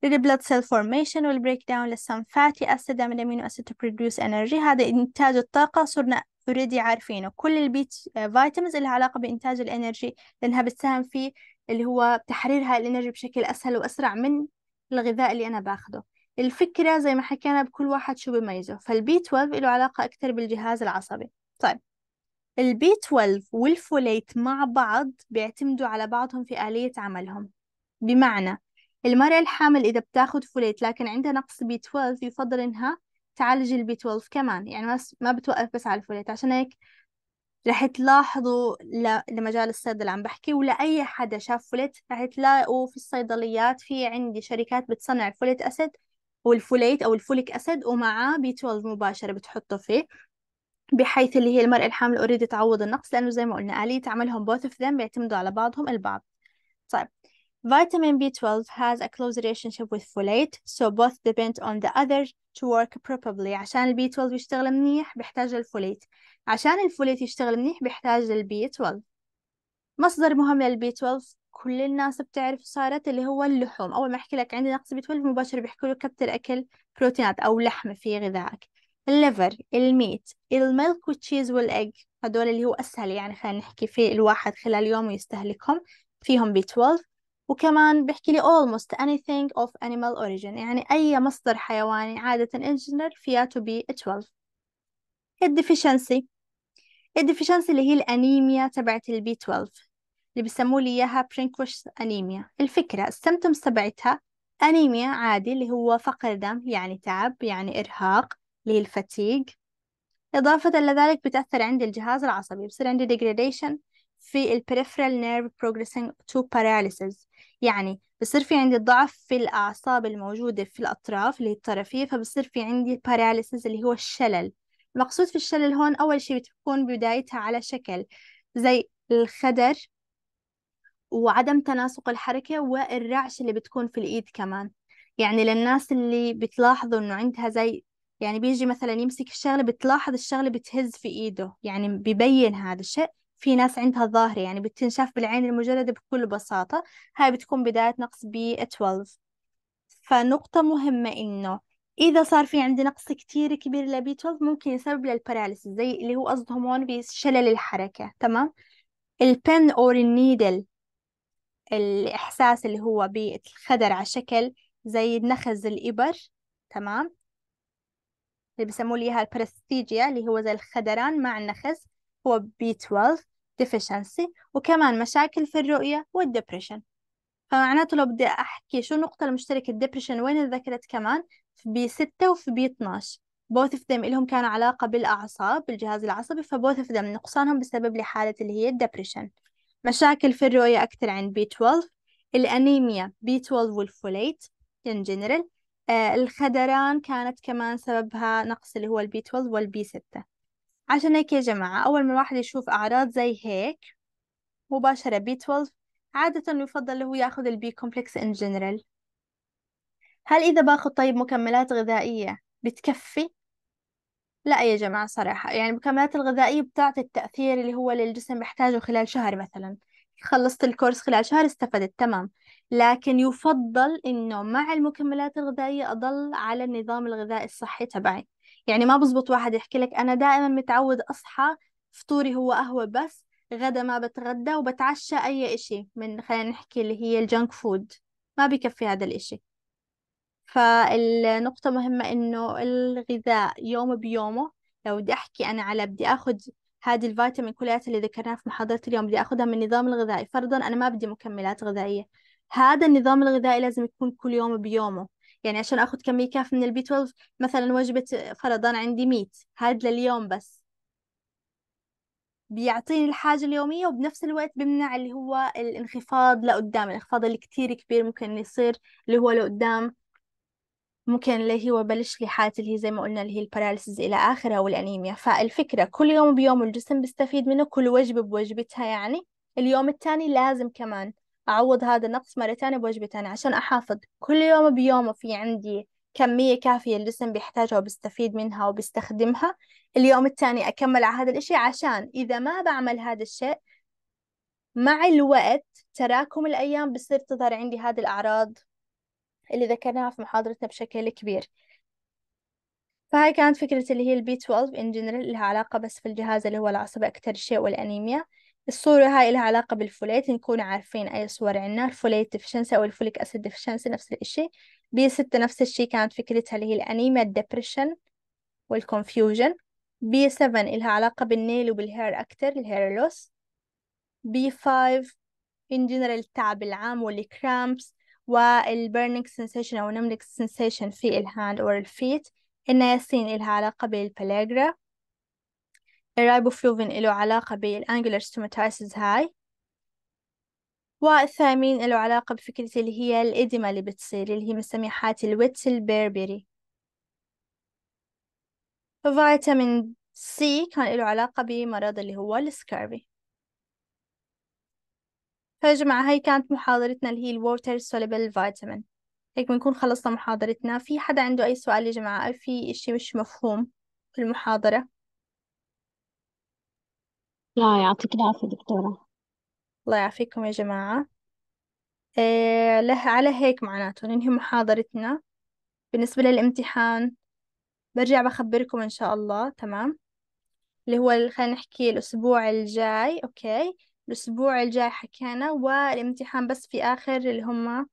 red blood cell formation will break down للسم fatty acid and amino acid to produce energy هذا إنتاج الطاقة صرنا اوريدي عارفينه كل البيت فيتامينز اللي علاقة بإنتاج الإنرجي لأنها بتساهم في اللي هو تحرير هاي الانرجي بشكل اسهل واسرع من الغذاء اللي انا باخده الفكرة زي ما حكينا بكل واحد شو بميزه فالبي 12 له علاقة أكثر بالجهاز العصبي طيب البي 12 والفوليت مع بعض بيعتمدوا على بعضهم في آلية عملهم بمعنى المرأة الحامل إذا بتاخد فوليت لكن عندها نقص بي 12 يفضل إنها تعالج البي 12 كمان يعني ما بتوقف بس على الفوليت عشان هيك رح تلاحظوا لمجال الصيد اللي عم بحكي ولأي حدا شاف فوليت رح تلاقوا في الصيدليات في عندي شركات بتصنع فوليت أسد والفوليت أو الفوليك أسد ومعاه بي 12 مباشرة بتحطه فيه بحيث اللي هي المرأة الحاملة أوريدي تعوض النقص لأنه زي ما قلنا آلية عملهم both of them بيعتمدوا على بعضهم البعض طيب Vitamin B12 has a close relationship with folate, so both depend on the other to work properly. عشان ال b 12 يشتغل منيح بيحتاج الفوليت. عشان الفوليت يشتغل منيح بيحتاج ال b 12. مصدر مهم لل b 12 كل الناس بتعرف صارت اللي هو اللحوم. أول ما أحكي لك عندي نقص b 12 مباشر بيحكوا لك كتر أكل بروتينات أو لحمة في غذائك. الليفر، الميت، الميلك والتشيز والإيج هدول اللي هو أسهل يعني خلينا نحكي في الواحد خلال يومه يستهلكهم فيهم b 12 وكمان بيحكي لي almost anything of animal origin يعني أي مصدر حيواني عادة engineer فيها to be 12 الديفيشنسي الديفيشنسي اللي هي الأنيميا تبعت البي 12 اللي بيسموا لي إياها برينكوش أنيميا الفكرة السمتم تبعتها أنيميا عادي اللي هو فقر دم يعني تعب يعني إرهاق اللي هي الفتيق إضافة لذلك بتأثر عندي الجهاز العصبي بصير عندي degradation في ال peripheral nerve progressing to paralysis يعني بصير في عندي ضعف في الأعصاب الموجودة في الأطراف اللي هي الطرفية فبصير في عندي paralysis اللي هو الشلل المقصود في الشلل هون أول شيء بتكون بدايتها على شكل زي الخدر وعدم تناسق الحركة والرعش اللي بتكون في الإيد كمان يعني للناس اللي بتلاحظوا إنه عندها زي يعني بيجي مثلا يمسك الشغلة بتلاحظ الشغلة بتهز في إيده يعني ببين هذا الشيء في ناس عندها الظاهرة يعني بتنشاف بالعين المجردة بكل بساطة هاي بتكون بداية نقص بي 12 فنقطة مهمة إنه إذا صار في عندي نقص كتير كبير لبي 12 ممكن يسبب للبراليس زي اللي هو قصد هون بشلل الحركة تمام البن أور النيدل الإحساس اللي هو بالخدر على شكل زي نخز الإبر تمام اللي بسموه ليها البرستيجيا اللي هو زي الخدران مع النخز هو B12 deficiency وكمان مشاكل في الرؤية والدبريشن فمعناته لو بدي أحكي شو النقطة المشتركة الدبريشن وين ذكرت كمان في بي 6 وفي بي 12 both of them إلهم كانوا علاقة بالأعصاب بالجهاز العصبي فبوث of them نقصانهم بسبب لحالة اللي هي الدبريشن مشاكل في الرؤية أكثر عند بي 12 الأنيميا بي 12 والفوليت in general آه الخدران كانت كمان سببها نقص اللي هو البي 12 والبي 6 عشان هيك يا جماعة أول ما الواحد يشوف أعراض زي هيك مباشرة بي 12 عادة يفضل هو ياخذ البي كومبلكس إن جنرال هل إذا باخذ طيب مكملات غذائية بتكفي؟ لا يا جماعة صراحة يعني المكملات الغذائية بتعطي التأثير اللي هو للجسم الجسم بيحتاجه خلال شهر مثلا خلصت الكورس خلال شهر استفدت تمام لكن يفضل إنه مع المكملات الغذائية أضل على النظام الغذائي الصحي تبعي يعني ما بزبط واحد يحكي لك أنا دائما متعود أصحى فطوري هو قهوة بس غدا ما بتغدى وبتعشى أي إشي من خلينا نحكي اللي هي الجنك فود ما بكفي هذا الإشي فالنقطة مهمة إنه الغذاء يوم بيومه لو بدي أحكي أنا على بدي اخذ هذه الفيتامين كلياتها اللي ذكرناها في محاضرة اليوم بدي اخذها من النظام الغذائي فرضا أنا ما بدي مكملات غذائية هذا النظام الغذائي لازم يكون كل يوم بيومه يعني عشان اخذ كمية كافية من البي 12 مثلا وجبة فرضا عندي ميت هاد لليوم بس بيعطيني الحاجة اليومية وبنفس الوقت بمنع اللي هو الانخفاض لقدام الانخفاض اللي كتير كبير ممكن يصير اللي هو لقدام ممكن اللي هو بلش لي حالة اللي هي زي ما قلنا اللي هي الباراليسز إلى آخره والأنيميا فالفكرة كل يوم بيوم الجسم بيستفيد منه كل وجبة بوجبتها يعني اليوم التاني لازم كمان أعوض هذا النقص مرة تانية بوجبة تانية عشان أحافظ كل يوم بيومه في عندي كمية كافية الجسم بيحتاجها وبيستفيد منها وبيستخدمها اليوم التاني أكمل على هذا الإشي عشان إذا ما بعمل هذا الشيء مع الوقت تراكم الأيام بصير تظهر عندي هذه الأعراض اللي ذكرناها في محاضرتنا بشكل كبير فهاي كانت فكرة اللي هي البي 12 in general لها علاقة بس في الجهاز اللي هو العصبي أكتر شيء والأنيميا الصورة هاي لها علاقة بالفوليت نكون عارفين أي صور عنا الفوليت ديفشنسي أو الفوليك أسيد ديفشنسي نفس الإشي بي ستة نفس الشي كانت فكرتها اللي هي الأنيميا الدبريشن والكونفيوجن بي سفن إلها علاقة بالنيل وبالهير أكتر الهير لوس بي فايف إن جنرال التعب العام والكرامبس والبرنينج سنسيشن أو نملك سنسيشن في الهاند أو الفيت النياسين إلها علاقة بالبلاجرا الرايبوفلوفين له علاقة بالأنجلر ستوماتايسز هاي والثامين له علاقة بفكرة اللي هي الإدمة اللي بتصير اللي هي بنسميها حالة الويتس البيربري فيتامين سي كان له علاقة بمرض اللي هو السكاربي جماعة هاي كانت محاضرتنا اللي هي الووتر سوليبل فيتامين هيك بنكون خلصنا محاضرتنا في حدا عنده أي سؤال يا جماعة أو في إشي مش مفهوم في المحاضرة لا يعطيك العافية دكتورة الله يعافيكم يا جماعة إيه له على هيك معناته ننهي محاضرتنا بالنسبة للامتحان برجع بخبركم إن شاء الله تمام اللي هو خلينا نحكي الأسبوع الجاي أوكي الأسبوع الجاي حكينا والامتحان بس في آخر اللي هما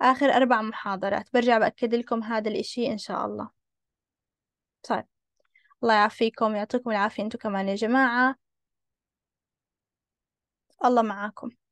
آخر أربع محاضرات برجع بأكد لكم هذا الإشي إن شاء الله طيب الله يعافيكم يعطيكم العافية أنتم كمان يا جماعة الله معاكم